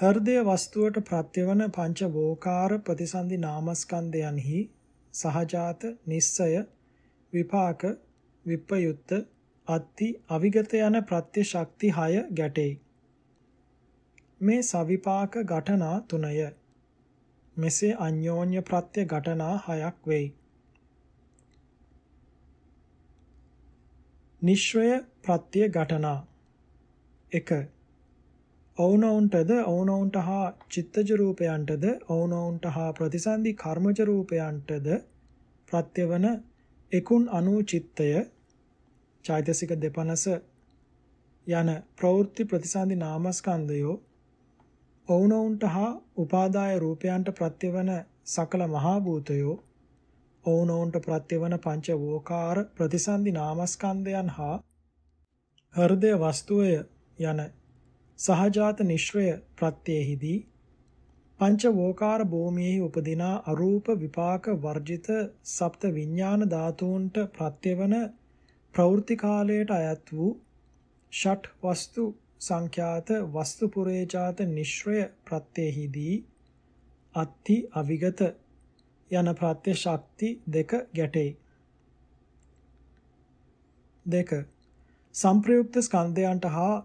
හෘදය වස්තුවට ප්‍රත්‍යවන පංච වෝකාර ප්‍රතිසන්දි නාමස්කන්ධයන්හි සහජාත නිස්සය විපාක විප්පයුත්ත අත්ති අවිගත යන ප්‍රත්‍ය ශක්ති 6 ගැටේ මේ සවිපාක ඝටනා තුනය මෙසේ අන්‍යෝන්‍ය ප්‍රත්‍ය ඝටනා හයක් වෙයි නිශ්්‍රය ප්‍රත්‍ය ඝටනා 1 ඔවුනොවුන්ටද ඔවුනොවුන්ට හා චිත්තජ රූපයන්ටද ඔවුනොවුන්ට හා ප්‍රතිසන්දි කර්මජ රූපයන්ටද ප්‍රත්‍යවන එකුන් අනුචිත්තය චෛතසික දෙපනස යන ප්‍රවෘත්ති ප්‍රතිසන්දි නාමස්කන්ධයෝ ඔවුනොවුන්ට හා උපාදාය රූපයන්ට ප්‍රත්‍යවන සකල මහා භූතයෝ ඔවුනොවුන්ට ප්‍රත්‍යවන පංච වෝකාර ප්‍රතිසන්දි නාමස්කන්ධයන් හා හෘදය වස්තුවේ යන සහජාත නිශ්‍රය ප්‍රත්‍යෙහිදී පංච වෝකාර භූමියෙහි උපදින අරූප විපාක වර්ජිත සප්ත විඥාන ධාතුන්ට ප්‍රත්‍යවන ප්‍රවෘත්ති කාලයට අයත් වූ ෂට් වස්තු සංඛ්‍යාත වස්තු පුරේජාත නිශ්‍රය ප්‍රත්‍යෙහිදී අත්ති අවිගත යන ප්‍රත්‍ය ශක්ති දෙක ගැටේ. දෙක. සංප්‍රයුක්ත ස්කන්ධයන්ට හා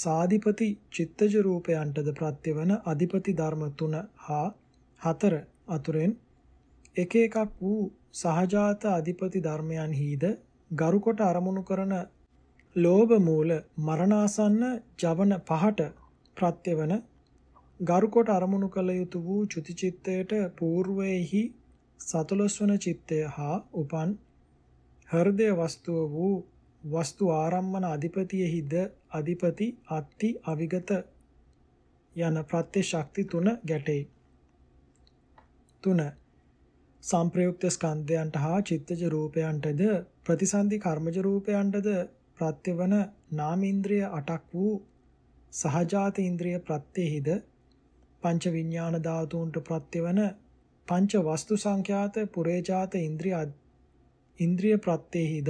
සාධිපති චිත්තජ රූපයන්ටද ප්‍රත්‍යවන අධිපති ධර්ම තුන හා හතර අතුරෙන් එක එකක් වූ සහජාත අධිපති ධර්මයන්හිද ගරු කොට අරමුණු කරන ලෝභ මූල මරණාසන්න ජවන පහට ප්‍රත්‍යවන ගරු කොට අරමුණු කළ යුතු වූ චුතිචිත්තයට పూర్වයේහි සතලොස්වන චිත්තය හා උපන් හෘදය වස්තුව වූ වස්තු ආරම්මන අධිපතියෙහිද අධිපති අත්ති අවිගත යන ප්‍රත්‍ය ශක්ති තුන ගැටේ. තුන සංප්‍රයුක්ත ස්කන්ධයන්ට හා චිත්තජ රූපයන්ටද ප්‍රතිසන්දි කර්මජ රූපයන්ටද ප්‍රත්‍යවන නාමේන්ද්‍රිය 8ක් වූ සහජාත ඉන්ද්‍රිය ප්‍රත්‍යෙහිද පංච විඥාන ධාතුන්ට ප්‍රත්‍යවන පංච වස්තු සංඛ්‍යාත පුරේජාත ඉන්ද්‍රිය ඉන්ද්‍රිය ප්‍රත්‍යෙහිද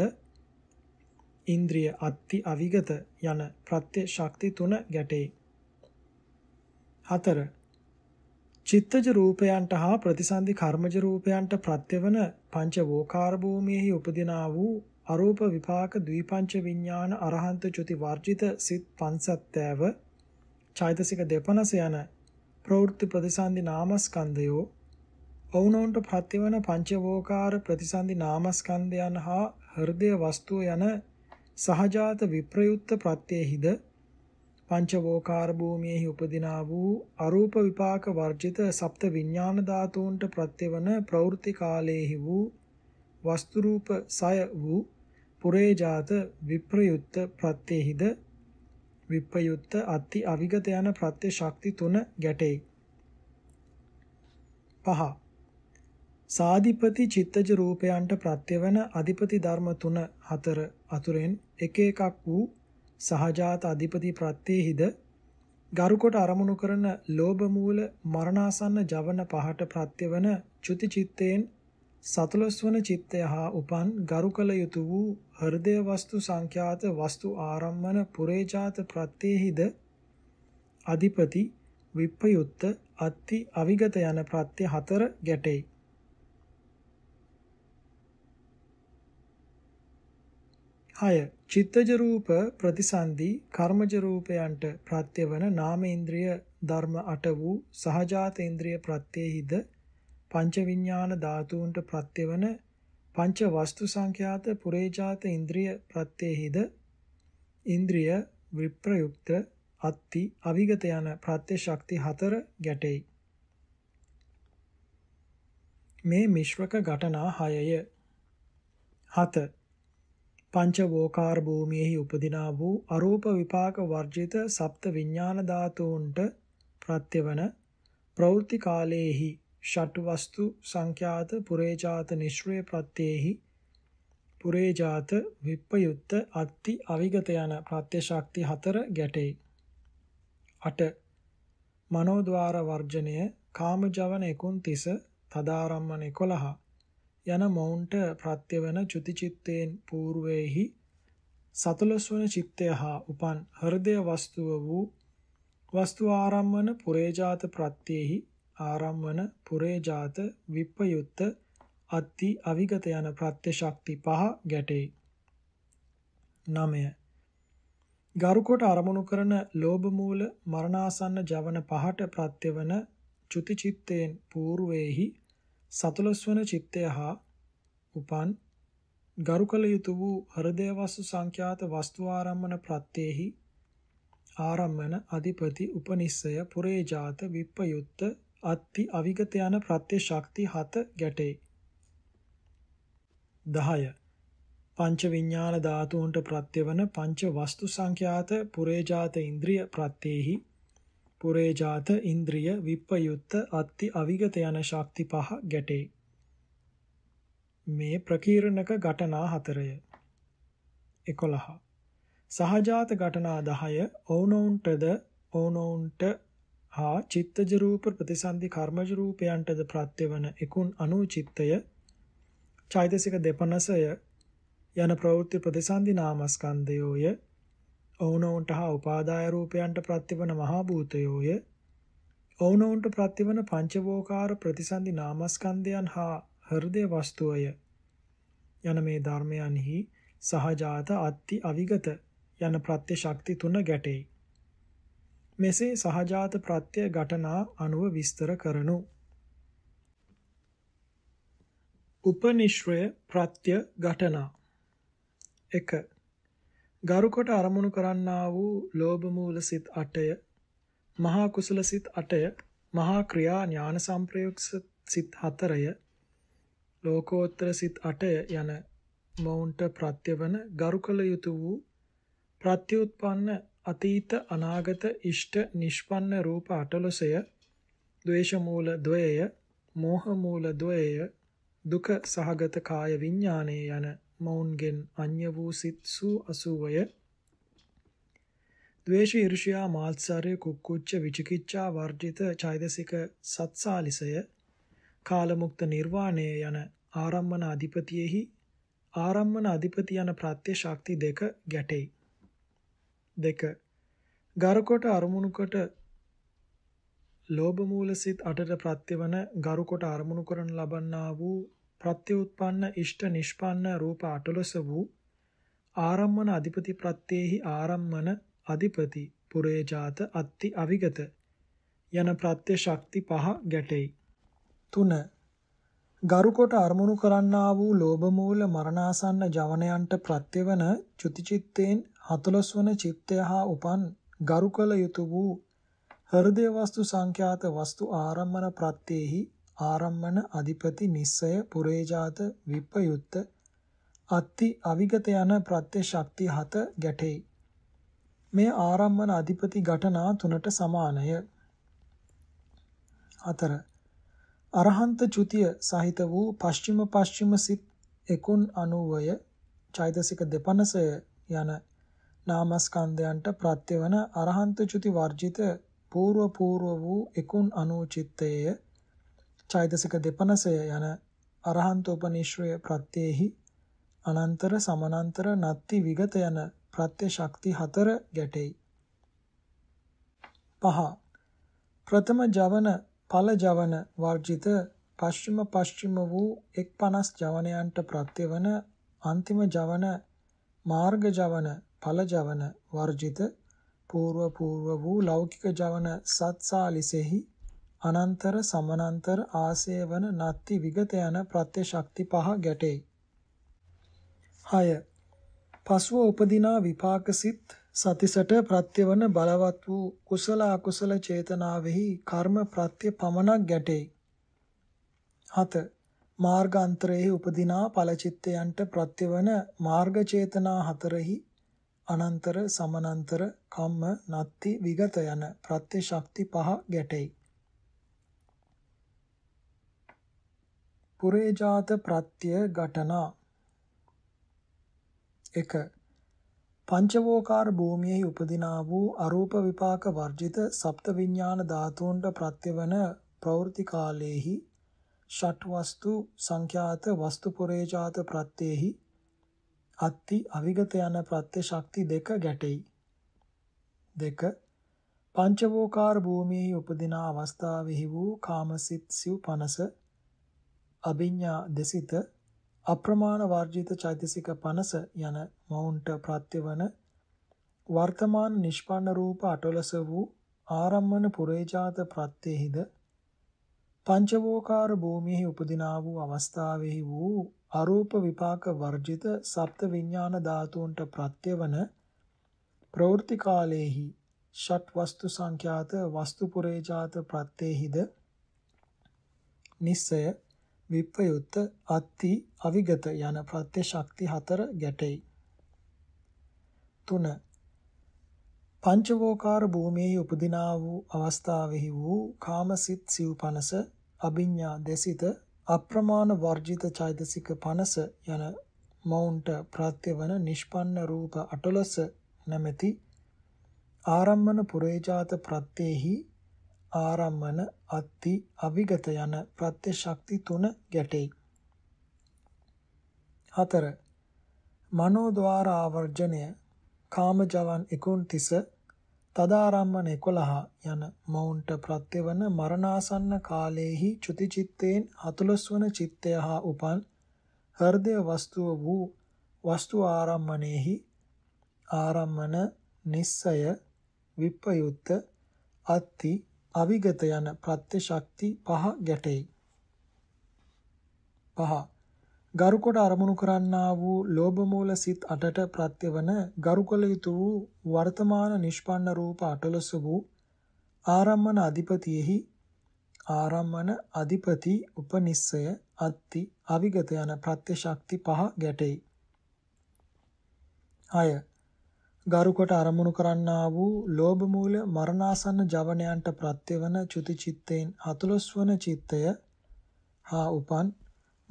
ඉන්ද්‍රිය අත්ති අවිගත යන ප්‍රත්‍ය ශක්ති තුන ගැටේ. 4. චිත්තජ රූපයන්ට හා ප්‍රතිසන්දි කර්මජ රූපයන්ට ප්‍රත්‍යවන පංච වෝකාර භූමියෙහි උපදිනා වූ අරූප විපාක ද්විපංච විඥාන අරහන්ත චුති වර්ජිත සිත් 57 චෛතසික 250 යන ප්‍රවෘත්ති ප්‍රතිසන්දි නාමස්කන්ධයෝ ඔවුනොන්ට ප්‍රත්‍යවන පංචවෝකාර ප්‍රතිසන්දි නාමස්කන්ධයන් හා හෘදය වස්තුව යන සහජාත විප්‍රයුක්ත ප්‍රත්‍යෙහිද පංචවෝකාර භූමියෙහි උපදිනා වූ අරූප විපාක වර්ජිත සප්ත විඥාන ධාතුන්ට ප්‍රත්‍යවන ප්‍රවෘත්ති කාලයේහි වූ වස්තු රූප සය වූ පුරේජාත විප්‍රයුක්ත ප්‍රත්‍යෙහිද විප්‍රයුක්ත අති අවිගත යන ප්‍රත්‍ය ශක්ති තුන ගැටේ පහ සාධිපති චිත්තජ රූපයන්ට ප්‍රත්‍යවන අධිපති ධර්ම තුන හතර අතුරෙන් එක එකක් වූ සහජාත අධිපති ප්‍රත්‍යෙහිද ගරුකොට අරමුණු කරන ලෝභ මූල මරණාසන්න ජවන පහට ප්‍රත්‍යවන චුති චිත්තයෙන් සතලස්වන චිත්තය හා උපන් ගරුකල යුතු වූ හෘදය වස්තු සංඛ්‍යාත වස්තු ආරම්මන පුරේජාත ප්‍රත්‍යෙහිද අධිපති විප්පයුත්ත අත්ති අවිගත යන ප්‍රත්‍ය හතර ගැටෙයි 6. චිත්තජ රූප ප්‍රතිසන්දි කර්මජ රූපයන්ට ප්‍රත්‍යවන නාමේන්ද්‍රිය ධර්ම 8 වූ සහජාතේන්ද්‍රිය ප්‍රත්‍යෙහිද පංච විඥාන ධාතුන්ට ප්‍රත්‍යවන පංච වස්තු සංඛ්‍යාත පුරේජාත ඉන්ද්‍රිය ප්‍රත්‍යෙහිද ඉන්ද්‍රිය විප්‍රයුක්ත අත්ති අවිගත යන ප්‍රත්‍ය ශක්ති 4 ගැටෙයි මේ මිශ්‍රක ඝටනා 6ය 7 පංචවෝකාර භූමියෙහි උපදිනා වූ අරූප විපාක වර්ජිත සප්ත විඥාන ධාතුන්ට ප්‍රත්‍යවන ප්‍රවෘත්ති කාලයේහි ෂට් වස්තු සංඛ්‍යාත පුරේජාත නිශ්‍රේ ප්‍රත්‍යෙහි පුරේජාත විප්පයුත්ත අත්ති අවිගත යන ප්‍රත්‍ය ශක්ති හතර ගැටේ 8 මනෝද්වාර වර්ජණය කාමජවන 29 තදාරම්මන 11 යන මොවුන්ට ප්‍රත්‍යවන චුතිචිත්තේන් పూర్වේහි සතලස්වන චිත්තය හා උපන් හෘදය වස්තුව වූ වස්තු ආරම්මන පුරේජාත ප්‍රත්‍යෙහි ආරම්මන පුරේජාත විප්පයුත්ත අත්ති අවිගත යන ප්‍රත්‍ය ශක්ති පහ ගැටේ 9 ගරුකොට අරමුණු කරන ලෝභ මූල මරණාසන්න ජවන පහට ප්‍රත්‍යවන චුතිචිත්තේන් పూర్වේහි සතුලස් වන චිත්තය හා උපන් ගරු කළ යුතු වූ හෘදය වස්තු සංඛ්‍යාත වස්තු ආරම්මන ප්‍රත්‍යෙහි ආරම්මන අධිපති උපනිස්සය පුරේජාත විප්පයුත්ත අත්ති අවිගත යන ප්‍රත්‍ය ශක්ති හත ගැටේ 10 පංච විඥාන ධාතුන්ට ප්‍රත්‍යවන පංච වස්තු සංඛ්‍යාත පුරේජාත ඉන්ද්‍රිය ප්‍රත්‍යෙහි පුරේජාත ඉන්ද්‍රිය විප්පයුත්ත අත්ති අවිගත යන ශක්ති පහ ගැටේ. මේ ප්‍රකීර්ණක ඝටනා හතරය. 11. සහජාත ඝටනා 10 ඕනෝන්ටද ඕනෝන්ට හා චිත්තජ රූප ප්‍රතිසන්දි කර්මජ රූපයන්ටද ප්‍රත්‍යවන එකුන් අනුචිත්තය චෛතසික දෙපනසය යන ප්‍රවෘත්ති ප්‍රතිසන්දි නාමස්කන්ධයෝය ඔවුනොවුන්ට හා උපාදාය රූපයන්ට ප්‍රතිවන මහා භූතයෝය ඔවුනොවුන්ට ප්‍රතිවන පංචවෝකාර ප්‍රතිසන්දි නාමස්කන්ධයන් හා හෘදය වස්තුවය යන මේ ධර්මයන්හි සහජාත අත්ති අවිගත යන ප්‍රත්‍ය ශක්ති තුන ගැටේ මෙසේ සහජාත ප්‍රත්‍ය ඝටනා අනුව විස්තර කරනු උපනිශ්‍රය ප්‍රත්‍ය ඝටනා 1 ගරු කොට අරමුණු කරන්නා වූ ලෝභ මූල සිත් 8ය, මහා කුසල සිත් 8ය, මහා ක්‍රියා ඥාන සංප්‍රයුක්ත සිත් 4ය, ලෝකෝත්තර සිත් 8ය යන මොවුන්ට ප්‍රත්‍යවන ගරු කළ යුතු වූ ප්‍රත්‍යুৎපන්න අතීත අනාගත ඉෂ්ට නිෂ්පන්න රූප 18ය, ද්වේෂ මූල 2ය, මෝහ මූල 2ය, දුක සහගත කාය විඥානයේ යන මොවුන්ගෙන් අන්‍ය වූ සිත් සූ අසූවය ද්වේෂ ඊර්ෂ්‍යා මාත්සරය කුක්කුච්ච විචිකිච්ඡා වර්ජිත චෛතසික සත්සාලිසය කාලමුක්ත නිර්වාණය යන ආරම්මන අධිපතියෙහි ආරම්මන අධිපති යන ප්‍රත්‍ය ශක්ති දෙක ගැටෙයි දෙක ගරුකොට අරමුණුකොට ලෝභ මූල සිත් අටට ප්‍රත්‍යවන ගරුකොට අරමුණු කරන ලබන්නා වූ ප්‍රත්‍යඋත්පන්න ඉෂ්ඨ නිෂ්පන්න රූප 18 වූ ආරම්මන අධිපති ප්‍රත්‍යෙහි ආරම්මන අධිපති පුරේජාත අත්ති අවිගත යන ප්‍රත්‍ය ශක්ති පහ ගැටෙයි. 3. ගරු කොට අරමුණු කරන්නා වූ ලෝභ මූල මරණාසන්න ජවනයන්ට ප්‍රත්‍යවන චුතිචිත්තේන් 14 වන චිත්තය හා උපන් ගරු කළ යුතු වූ හෘදේ වස්තු සංඛ්‍යාත වස්තු ආරම්මන ප්‍රත්‍යෙහි ආරම්මන අධිපති නිස්සය පුරේජාත විප්පයුත්ත අත්ති අවිගත යන ප්‍රත්‍ය ශක්ති හත ගැටෙයි. මේ ආරම්මන අධිපති ඝටනා තුනට සමානය. 4. අරහන්ත චුතිය සහිත වූ පශ්චිම පශ්චිම සිත් 91 චෛතසික 250 යන නාමස්කන්ධයන්ට ප්‍රත්‍යවන අරහන්ත චුති වර්ජිත పూర్ව పూర్ව වූ 91 චිත්තයේ චෛතසික දෙපනසය යන අරහන්ත උපනිශ්‍රය ප්‍රත්‍යෙහි අනන්තර සමනන්තර නත්ති විගත යන ප්‍රත්‍ය ශක්ති හතර ගැටෙයි. පහ ප්‍රථම ජවන ඵල ජවන වර්ජිත පශ්චිම පශ්චිම වූ එක් පනස් ජවනයන්ට ප්‍රත්‍යවන අන්තිම ජවන මාර්ග ජවන ඵල ජවන වර්ජිත పూర్ව పూర్ව වූ ලෞකික ජවන සත්සාලිසෙහි අනන්තර සමනන්තර ආසේවන නත්ති විගත යන ප්‍රත්‍ය ශක්ති පහ ගැටෙයි. 6. පසුව උපදිනා විපාකසිට සතිසට ප්‍රත්‍යවන බලවත් වූ කුසල අකුසල චේතනාවෙහි කර්ම ප්‍රත්‍ය පමණක් ගැටෙයි. 7. මාර්ගාන්තරයේ උපදිනා ඵලචිත්තයන්ට ප්‍රත්‍යවන මාර්ග චේතනා හතරෙහි අනන්තර සමනන්තර කම්ම නත්ති විගත යන ප්‍රත්‍ය ශක්ති පහ ගැටෙයි. පුරේජාත ප්‍රත්‍ය ඝටනා 1 පංචවෝකාර භූමියේ උපදිනා වූ අරූප විපාක වර්ජිත සප්ත විඥාන ධාතුන්ට ප්‍රත්‍යවන ප්‍රවෘත්ති කාලයේහි ෂට් වස්තු සංඛ්‍යාත වස්තු පුරේජාත ප්‍රත්‍යෙහි අත්ති අවිගත යන ප්‍රත්‍ය ශක්ති දෙක ගැටෙයි දෙක පංචවෝකාර භූමියේ උපදින අවස්ථාවෙහි වූ කාමසිත සිව් පනස අභිඤ්ඤා දෙසිත අප්‍රමාණ වර්ජිත චෛතසික 50 යන මවුන්ට ප්‍රත්‍යවන වර්තමාන නිෂ්පන්න රූප අටලස වූ ආරම්මන පුරේජාත ප්‍රත්‍යෙහිද පංචවෝකාර භූමියෙහි උපදිනා වූ අවස්ථාවෙහි වූ අරූප විපාක වර්ජිත සප්ත විඥාන ධාතුන්ට ප්‍රත්‍යවන ප්‍රවෘත්ති කාලයේහි ෂට් වස්තු සංඛ්‍යාත වස්තු පුරේජාත ප්‍රත්‍යෙහිද නිස්සය විප්‍රයුක්ත අත්ති අවිගත යන ප්‍රත්‍ය ශක්ති හතර ගැටෙයි. 3. පංචවෝකාර භූමියේ උපදිනා වූ අවස්ථාවෙහි වූ කාමසිත සිව්පනස අභිඤ්ඤා දෙසිත අප්‍රමාණ වර්ජිත චෛතසික 50 යන මවුන්ට ප්‍රත්‍යවන නිෂ්පන්න රූප 18 නැමැති ආරම්මන පුරේජාත ප්‍රත්‍යෙහි ආරම්මන අත්ති අවිගත යන ප්‍රත්‍ය ශක්ති තුන ගැටේ. 4. මනෝද්වාර ආවර්ජණය කාමජවන් 29 තදාරම්මන 11 යන මවුන්ට ප්‍රත්‍යවන මරණාසන්න කාලයේහි චුතිචිත්තේන් අතුලස්වන චිත්තය හා උපන් හෘදය වස්තුව වූ වස්තු ආරම්මණයෙහි ආරම්මන නිස්සය විප්පයුත්ත අත්ති අවිගත යන ප්‍රත්‍ය ශක්ති පහ ගැටෙයි. පහ ගරුකොට අරමුණු කරන්නා වූ ලෝභ මූල සිත් අටට ප්‍රත්‍යවන ගරුකල යුතු වූ වර්තමාන නිෂ්පන්න රූප අටලස වූ ආරම්මන අධිපතියෙහි ආරම්මන අධිපති උපනිස්සය අත්ති අවිගත යන ප්‍රත්‍ය ශක්ති පහ ගැටෙයි. 6 ගරු කොට අරමුණු කරන්නා වූ ලෝභ මූල මරණාසන්න ජවනයන්ට ප්‍රත්‍යවන චුති චිත්තයෙන් අතුලස්වන චිත්තය හා උපන්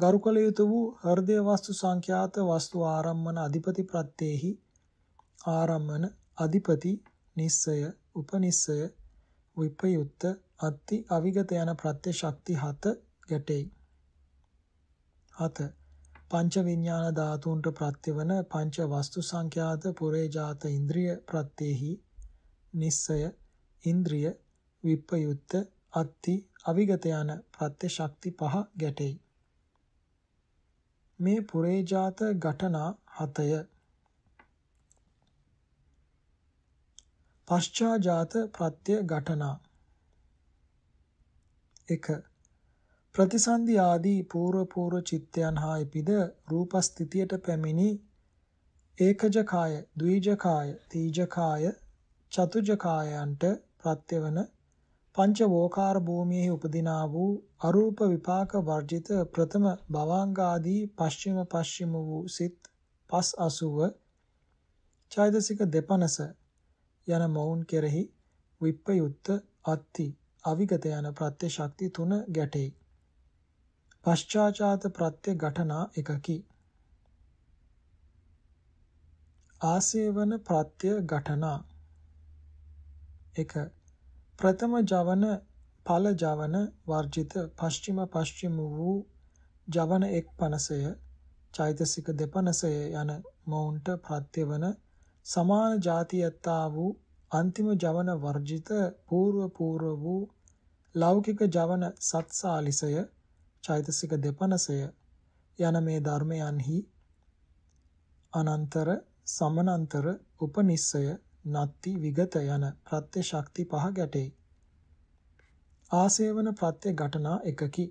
ගරු කළ යුතු වූ හෘදය වස්තු සංඛ්‍යාත වස්තු ආරම්මන අධිපති ප්‍රත්‍යෙහි ආරම්මන අධිපති නිස්සය උපනිස්සය විපයුත්ත අත්ති අවිගත යන ප්‍රත්‍ය ශක්ති 7 ගැටේ 7 පංච විඥාන ධාතුන්ට ප්‍රත්‍යවන පංච වස්තු සංඛ්‍යාත පුරේ ජාත ඉන්ද්‍රිය ප්‍රත්‍යෙහි නිස්සය ඉන්ද්‍රිය විප්පයුත්ත අත්ති අවිගත යන ප්‍රත්‍ය ශක්ති පහ ගැටෙයි මේ පුරේ ජාත ඝටනා හතය පශ්චාජාත ප්‍රත්‍ය ඝටනා 1 ප්‍රතිසන්දි ආදී పూర్ව పూర్ව චිත්තයන් හා ඉපිද රූපස්ථිතියට පැමිණි ඒකජ කාය, ද්විජ කාය, තීජ කාය, චතුජ කායයන්ට ප්‍රත්‍යවන පංච වෝකාර භූමියේ උපදිනා වූ අරූප විපාක වර්ජිත ප්‍රථම භවංගාදී පශ්චිම පශ්චිම වූ සිත් පස් අසුව චෛතසික දෙපනස යන මොවුන් කෙරෙහි විප්පයුත්ත අත්ති අවිගත යන ප්‍රත්‍ය ශක්ති තුන ගැටේ පශ්චාචාත ප්‍රත්‍ය ඝටනා එකකි. ආසේවන ප්‍රත්‍ය ඝටනා 1. ප්‍රථම ජවන ඵල ජවන වර්ජිත පශ්චිම පශ්චිම වූ ජවන එක් පනසය චෛතසික දෙපනසය යන මොවුන්ට ප්‍රත්‍යවන සමාන જાතියත්තා වූ අන්තිම ජවන වර්ජිත పూర్ව పూర్ව වූ ලෞකික ජවන සත්සාලිසය චෛතසික දෙපනසය යන මේ ධර්මයන්හි අනන්තර සමනන්තර උපනිස්සය නත්ති විගත යන ප්‍රත්‍ය ශක්ති පහ ගැටේ. ආසේවන ප්‍රත්‍ය ඝටනා එකකි.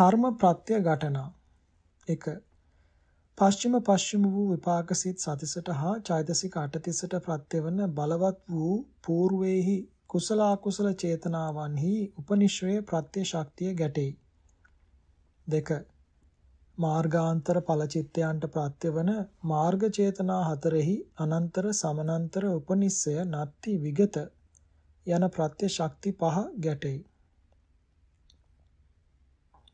කර්ම ප්‍රත්‍ය ඝටනා 1. පශ්චිම පශ්චිම වූ විපාක සිත් සතිසට හා චෛතසික 38ට ප්‍රත්‍ය වන බලවත් වූ పూర్වේහි කුසල අකුසල චේතනාවන්හි උපනිශ්‍රය ප්‍රත්‍ය ශක්තිය ගැටෙයි. දෙක මාර්ගාන්තර ඵලචිත්තයන්ට ප්‍රත්‍යවන මාර්ග චේතනා හතරෙහි අනන්තර සමනන්තර උපනිස්සය නත්ති විගත යන ප්‍රත්‍ය ශක්ති පහ ගැටෙයි.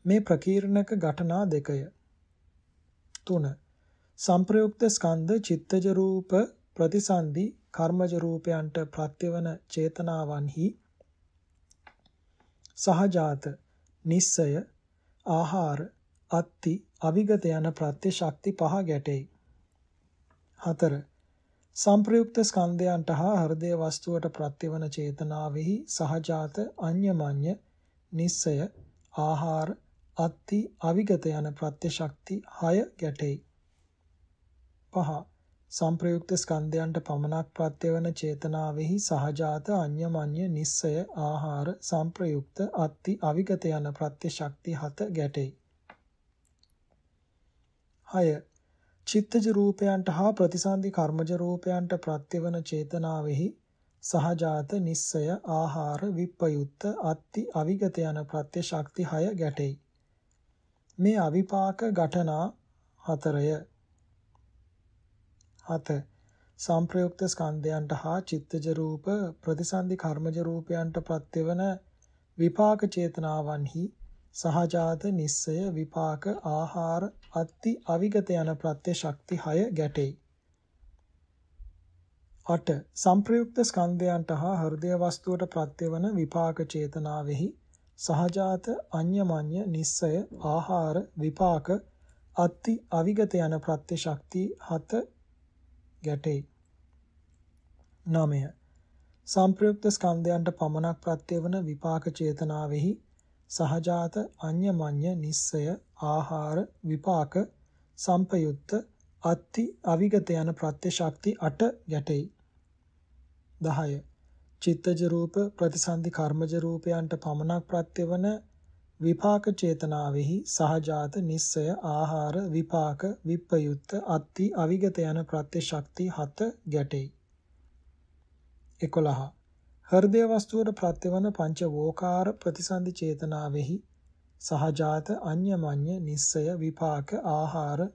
මේ ප්‍රකීර්ණක ඝටනා දෙකය. 3. සංප්‍රයුක්ත ස්කන්ධ චිත්තජ රූප ප්‍රතිසන්දි කර්මජ රූපයන්ට ප්‍රත්‍යවන චේතනාවන්හි සහජාත නිස්සය ආහාර අත්ති අවිගත යන ප්‍රත්‍ය ශක්ති පහ ගැටේ. 4. සංප්‍රයුක්ත ස්කන්ධයන්ට හා හෘදේ වස්තුවට ප්‍රත්‍යවන චේතනාවෙහි සහජාත අඤ්ඤමඤ්ඤ නිස්සය ආහාර අත්ති අවිගත යන ප්‍රත්‍ය ශක්ති 6 ගැටේ. 5. සංප්‍රයුක්ත ස්කන්ධයන්ට පමණක් ප්‍රත්‍යවන චේතනාවෙහි සහජාත අඤ්ඤමඤ්ඤ නිස්සය ආහාර සංප්‍රයුක්ත අත්ති අවිගත යන ප්‍රත්‍ය ශක්ති හත ගැටෙයි. 6. චිත්තජ රූපයන්ට හා ප්‍රතිසන්දි කර්මජ රූපයන්ට ප්‍රත්‍යවන චේතනාවෙහි සහජාත නිස්සය ආහාර විප්පයුත්ත අත්ති අවිගත යන ප්‍රත්‍ය ශක්ති 6 ගැටෙයි. මේ අවිපාක ඝටනා හතරය 7 සංප්‍රයුක්ත ස්කන්ධයන්ට හා චිත්තජ රූප ප්‍රතිසන්දි කර්මජ රූපයන්ට ප්‍රත්‍යවන විපාක චේතනාවන්හි සහජාත නිස්සය විපාක ආහාර අත්ති අවිගත යන ප්‍රත්‍ය ශක්ති 6 ගැටේ. 8. සංප්‍රයුක්ත ස්කන්ධයන්ට හා හෘදය වස්තුවට ප්‍රත්‍යවන විපාක චේතනාවෙහි සහජාත අඤ්ඤමඤ්ඤ නිස්සය ආහාර විපාක අත්ති අවිගත යන ප්‍රත්‍ය ශක්ති 7 ගැටෙයි. 9. සංප්‍රයුක්ත ස්කන්ධයන්ට පමණක් ප්‍රත්‍ය වන විපාක චේතනාවෙහි සහජාත අඤ්ඤමඤ්ඤ නිස්සය ආහාර විපාක සම්පයුක්ත අත්ති අවිගත යන ප්‍රත්‍ය ශක්ති 8 ගැටෙයි 10 චිත්තජ රූප ප්‍රතිසන්දි කර්මජ රූපයන්ට පමණක් ප්‍රත්‍ය වන විපාක චේතනාවෙහි සහජාත නිස්සය ආහාර විපාක විප්පයුත්ත අත්ති අවිගත යන ප්‍රත්‍ය ශක්ති 7 ගැටෙයි. 11. හෘදය වස්තුවට ප්‍රත්‍යවන පංච වෝකාර ප්‍රතිසන්දි චේතනාවෙහි සහජාත අඤ්ඤමඤ්ඤ නිස්සය විපාක ආහාර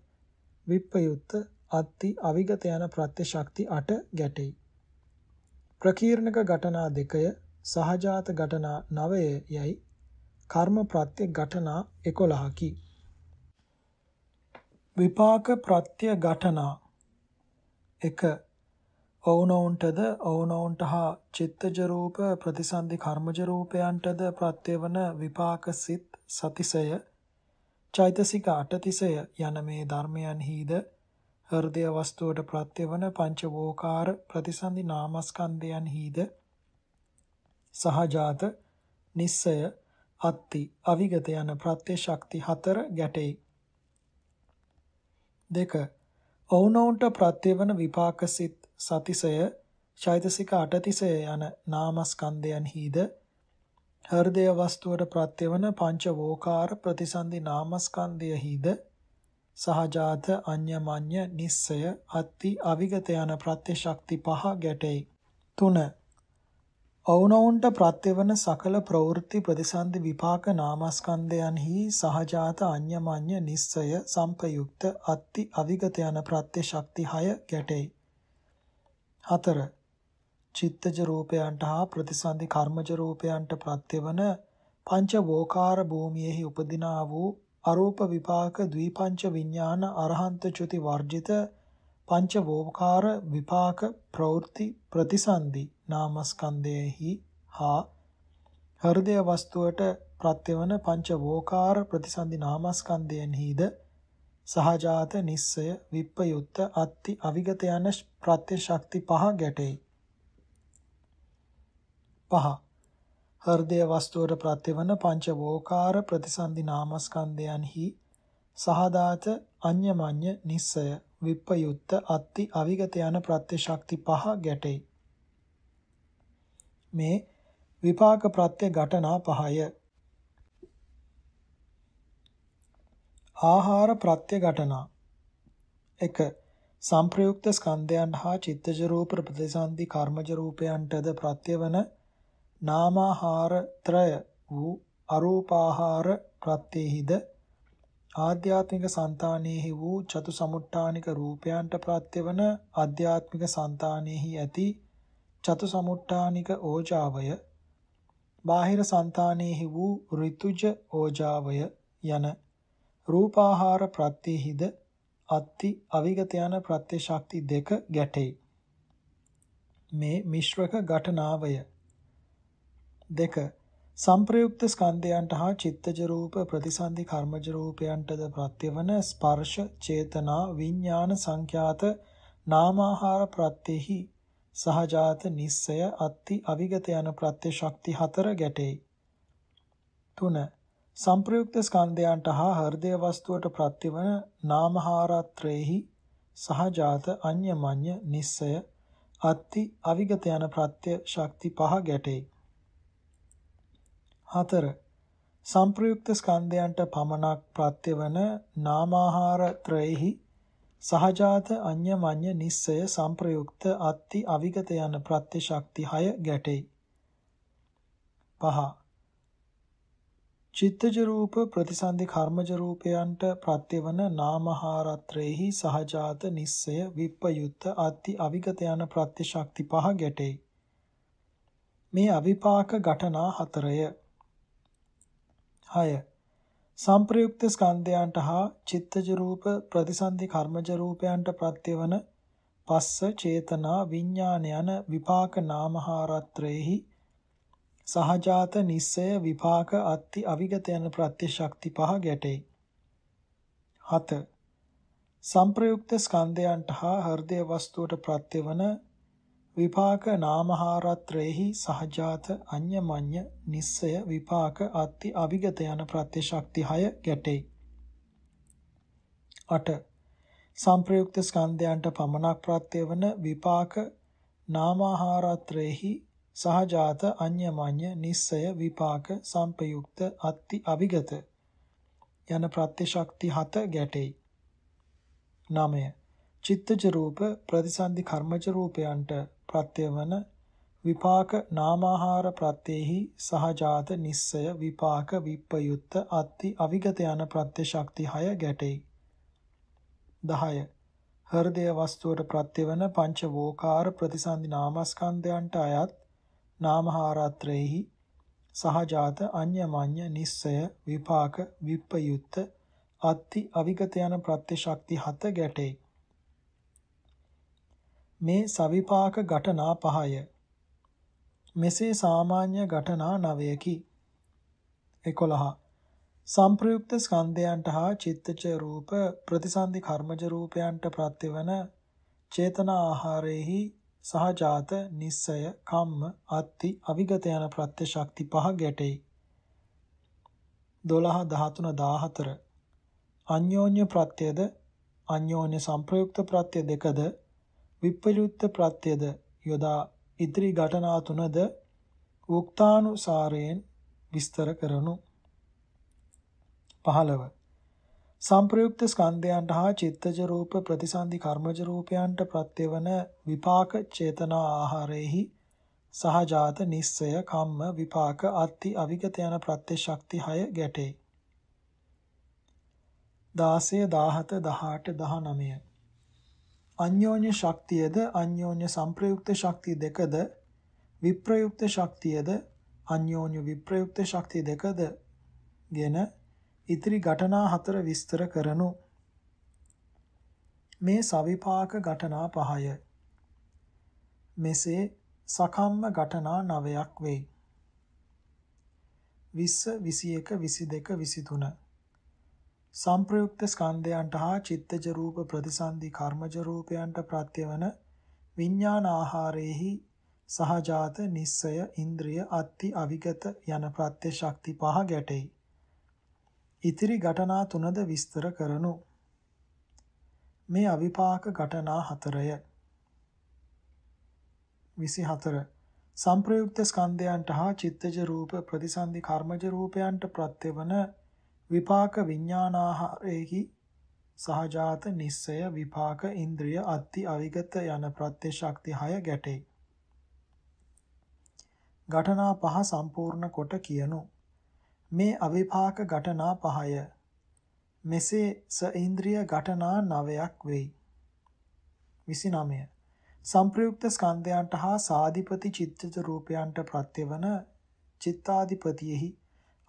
විප්පයුත්ත අත්ති අවිගත යන ප්‍රත්‍ය ශක්ති 8 ගැටෙයි. ප්‍රකීර්ණක ඝටනා දෙකය සහජාත ඝටනා 9 යයි කර්ම ප්‍රත්‍ය ඝටනා 11කි. විපාක ප්‍රත්‍ය ඝටනා 1. ඔවුනොවුන්ටද ඔවුනොවුන්ට හා චිත්තජ රූප ප්‍රතිසන්දි කර්මජ රූපයන්ටද ප්‍රත්‍යවන විපාක සිත් සතිසය චෛතසික අටතිසය යන මේ ධර්මයන්හිද හෘදය වස්තුවට ප්‍රත්‍යවන පංචවෝකාර ප්‍රතිසන්දි නාමස්කන්ධයන්හිද සහජාත නිස්සය අත්ති අවිගත යන ප්‍රත්‍ය ශක්ති හතර ගැටෙයි. දෙක ඔවුනොවුන්ට ප්‍රත්‍යවන විපාකසිත සතිසය චෛතසික අටතිසය යන නාමස්කන්ධයන්හිද හෘදය වස්තුවට ප්‍රත්‍යවන පංච වෝකාර ප්‍රතිසන්දි නාමස්කන්ධයහිද සහජාත අඤ්ඤමඤ්ඤ නිස්සය අත්ති අවිගත යන ප්‍රත්‍ය ශක්ති පහ ගැටෙයි. 3 ඔවුනොවුන්ට ප්‍රත්‍යවන සකල ප්‍රවෘත්ති ප්‍රතිසන්දි විපාක නාමස්කන්ධයන්හි සහජාත අඤ්ඤමඤ්ඤ නිස්සය සම්පයුක්ත අත්ති අවිගත යන ප්‍රත්‍ය ශක්ති 6 ගැටේ. 4. චිත්තජ රූපයන්ට හා ප්‍රතිසන්දි කර්මජ රූපයන්ට ප්‍රත්‍යවන පංච වෝකාර භූමියෙහි උපදිනා වූ අරූප විපාක ද්විපංච විඥාන අරහන්ත චුති වර්ජිත පංච වෝකාර විපාක ප්‍රවෘත්ති ප්‍රතිසන්දි නාමස්කන්ධයෙහි හා හෘදය වස්තුවට ප්‍රත්‍යවන පංච වෝකාර ප්‍රතිසන්දි නාමස්කන්ධයෙන්හිද සහජාත නිස්සය විප්පයුත්ත අත්ති අවිගත යන ප්‍රත්‍ය ශක්ති පහ ගැටෙයි. පහ. හෘදය වස්තුවට ප්‍රත්‍යවන පංච වෝකාර ප්‍රතිසන්දි නාමස්කන්ධයන්හි සහදාත අඤ්ඤමඤ්ඤ නිස්සය විප්පයුත්ත අත්ති අවිගත යන ප්‍රත්‍ය ශක්ති පහ ගැටෙයි. මේ විපාක ප්‍රත්‍ය ඝටනා පහය. ආහාර ප්‍රත්‍ය ඝටනා 1. සංප්‍රයුක්ත ස්කන්ධයන් හා චිත්තජ රූප ප්‍රතිසන්දි කර්මජ රූපයන්ටද ප්‍රත්‍යවන නාමාහාර ත්‍රය වූ අරූපාහාර ප්‍රත්‍යෙහිද ආධ්‍යාත්මික సంతානෙහි වූ චතු සමුට්ඨානික රූපයන්ට ප්‍රත්‍යවන ආධ්‍යාත්මික సంతානෙහි ඇති චතු සමුට්ඨානික ඕජාවය බාහිර సంతානෙහි වූ ඍතුජ ඕජාවය යන රූපාහාර ප්‍රත්‍යෙහිද අත්ති අවිගත යන ප්‍රත්‍ය ශක්ති දෙක ගැටේ මේ මිශ්‍රක ඝටනාවය දෙක සංප්‍රයුක්ත ස්කන්ධයන්ට හා චිත්තජ රූප ප්‍රතිසන්දි කර්මජ රූපයන්ටද ප්‍රත්‍යවන ස්පර්ශ චේතනා විඥාන සංඛ්‍යාත නාමාහාර ප්‍රත්‍යෙහි සහජාත නිස්සය අත්ති අවිගත යන ප්‍රත්‍ය ශක්ති හතර ගැටෙයි. 3. සංප්‍රයුක්ත ස්කන්ධයන්ට හා හෘදය වස්තුවට ප්‍රත්‍යවන නාමහාරත්‍රේහි සහජාත අඤ්ඤමඤ්ඤ නිස්සය අත්ති අවිගත යන ප්‍රත්‍ය ශක්ති පහ ගැටෙයි. 4. සංප්‍රයුක්ත ස්කන්ධයන්ට පමණක් ප්‍රත්‍යවන නාමහාරත්‍රේහි සහජාත අඤ්ඤමඤ්ඤ නිස්සය සම්ප්‍රයුක්ත අත්ති අවිගත යන ප්‍රත්‍ය ශක්ති 6 ගැටෙයි. පහ. චිත්තජ රූප ප්‍රතිසන්දි කර්මජ රූපයන්ට ප්‍රත්‍යවන නාමහාරත්‍රේහි සහජාත නිස්සය විප්පයුත්ත අත්ති අවිගත යන ප්‍රත්‍ය ශක්ති 5 ගැටෙයි. මේ අවිපාක ඝටනා 4ය. 6 සම්ප්‍රයුක්ත ස්කන්ධයන්ට හා චිත්තජ රූප ප්‍රතිසන්දි කර්මජ රූපයන්ට ප්‍රත්‍යවන පස්ස චේතනා විඥාන යන විපාක නාමහාරත්‍රයේහි සහජාත නිස්සය විපාක අත්ති අවිගත යන ප්‍රත්‍ය ශක්ති පහ ගැටේ. 7. සම්ප්‍රයුක්ත ස්කන්ධයන්ට හා හෘදය වස්තුවට ප්‍රත්‍යවන විපාක නාමහාරත්‍රේහි සහජාත අඤ්ඤමඤ්ඤ නිස්සය විපාක අත්ති අවිගත යන ප්‍රත්‍ය ශක්ති 6 ගැටේ. 8. සංප්‍රයුක්ත ස්කන්ධයන්ට පමණක් ප්‍රත්‍ය වන විපාක නාමහාරත්‍රේහි සහජාත අඤ්ඤමඤ්ඤ නිස්සය විපාක සංපයුක්ත අත්ති අවිගත යන ප්‍රත්‍ය ශක්ති 7 ගැටේ. 9. චිත්තජ රූප ප්‍රතිසන්දි කර්මජ රූපයන්ට ප්‍රත්‍ය වන විපාක නාමාහාර ප්‍රත්‍යෙහි සහජාත නිස්සය විපාක විප්පයුත්ත අත්ති අවිගත යන ප්‍රත්‍ය ශක්ති 6 ගැටෙයි 10 හෘදය වස්තුවට ප්‍රත්‍යවන පංච වෝකාර ප්‍රතිසන්දි නාමස්කන්ධයන්ට අයත් නාමහාරත්‍රෙහි සහජාත අඤ්ඤමඤ්ඤ නිස්සය විපාක විප්පයුත්ත අත්ති අවිගත යන ප්‍රත්‍ය ශක්ති 7 ගැටෙයි මේ සවිපාක ඝටනා පහය. මෙසේ සාමාන්‍ය ඝටනා නවයකි. 11. සංප්‍රයුක්ත ස්කන්ධයන්ට හා චිත්තච රූප ප්‍රතිසන්දි කර්මජ රූපයන්ට ප්‍රත්‍යවන චේතනා ආහාරෙහි සහජාත නිස්සය කම්ම අත්ති අවිගත යන ප්‍රත්‍ය ශක්ති පහ ගැටෙයි 12 13 14 අන්‍යෝන්‍ය ප්‍රත්‍යද අන්‍යෝන්‍ය සංප්‍රයුක්ත ප්‍රත්‍ය දෙකද විප්‍රයුක්ත ප්‍රත්‍යද යොදා ඉදිරි ඝටනා තුනද උක්තානුසාරයෙන් විස්තර කරනු 15 සංප්‍රයුක්ත ස්කන්ධයන්ට හා චිත්තජ රූප ප්‍රතිසන්දි කර්මජ රූපයන්ට ප්‍රත්‍යවන විපාක චේතනා ආහාරෙහි සහජාත නිස්සය කම්ම විපාක අත්ති අවිගත යන ප්‍රත්‍ය ශක්ති 6 ගැටේ 16 17 18 19 අන්‍යෝන්‍ය ශක්තියද අන්‍යෝන්‍ය සංප්‍රයුක්ත ශක්තිය දෙකද විප්‍රයුක්ත ශක්තියද අන්‍යෝන්‍ය විප්‍රයුක්ත ශක්තිය දෙකද ගෙන ඉතිරි ඝටනා හතර විස්තර කරනු මේ සවිපාක ඝටනා පහය මෙසේ සකම්ම ඝටනා නවයක් වෙයි 20 21 22 23 සංප්‍රයුක්ත ස්කන්ධයන්ට හා චිත්තජ රූප ප්‍රතිසන්දි කර්මජ රූපයන්ට ප්‍රත්‍යවන විඥාන ආහාරේහි සහජාත නිස්සය ඉන්ද්‍රිය අත්ති අවිගත යන ප්‍රත්‍ය ශක්ති පහ ගැටෙයි. ඉතිරි ඝටනා තුනද විස්තර කරනු. මේ අවිපාක ඝටනා හතරය. 24 සංප්‍රයුක්ත ස්කන්ධයන්ට හා චිත්තජ රූප ප්‍රතිසන්දි කර්මජ රූපයන්ට ප්‍රත්‍යවන විපාක විඥානාහාරේහි සහජාත නිස්සය විපාක ඉන්ද්‍රිය අත්ති අවිගත යන ප්‍රත්‍ය ශක්ති 6 ගැටේ. ඝටනා පහ සම්පූර්ණ කොට කියනු මේ අවිපාක ඝටනා පහය මෙසේ ස ඉන්ද්‍රිය ඝටනා නවයක් වෙයි. 29 සංප්‍රයුක්ත ස්කන්ධයන්ට හා සාධිපති චිත්තජ රූපයන්ට ප්‍රත්‍යවන චිත්තාධිපතියෙහි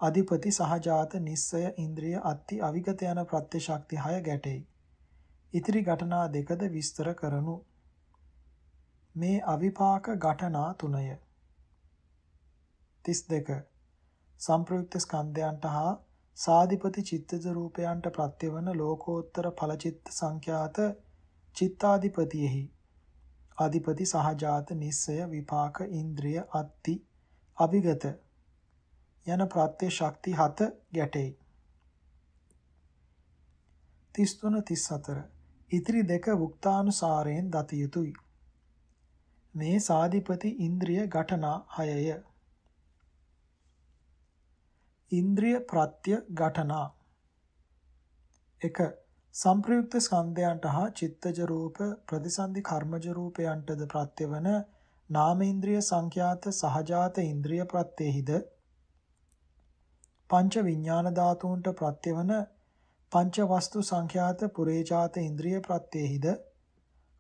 අධිපති සහජාත නිස්සය ඉන්ද්‍රිය අත්ති අවිගත යන ප්‍රත්‍ය ශක්ති 6 ගැටෙයි. ඉතිරි ඝටනා දෙකද විස්තර කරනු. මේ අවිපාක ඝටනා තුනය. 32 සම්ප්‍රයුක්ත ස්කන්ධයන්ට හා සාධිපති චිත්තජ රූපයන්ට ප්‍රත්‍යවන ලෝකෝත්තර ඵලචිත්ත සංඛ්‍යාත චිත්තාධිපතියෙහි අධිපති සහජාත නිස්සය විපාක ඉන්ද්‍රිය අත්ති අවිගත යන ප්‍රත්‍ය ශක්ති 7 ගැටෙයි. 33 34 ඉතිරි දෙක වුක්තානුසාරයෙන් දත යුතුය. මේ සාධිපති ඉන්ද්‍රිය ඝටනා 6ය. ඉන්ද්‍රිය ප්‍රත්‍ය ඝටනා 1 සංප්‍රයුක්ත ස්කන්ධයන්ට හා චිත්තජ රූප ප්‍රතිසන්දි කර්මජ රූපයන්ටද ප්‍රත්‍යවන නාමේන්ද්‍රිය සංඛ්‍යාත සහජාත ඉන්ද්‍රිය ප්‍රත්‍යෙහිද පංච විඥාන ධාතුන්ට ප්‍රත්‍යවන පංච වස්තු සංඛ්‍යාත පුරේජාත ඉන්ද්‍රිය ප්‍රත්‍යෙහිද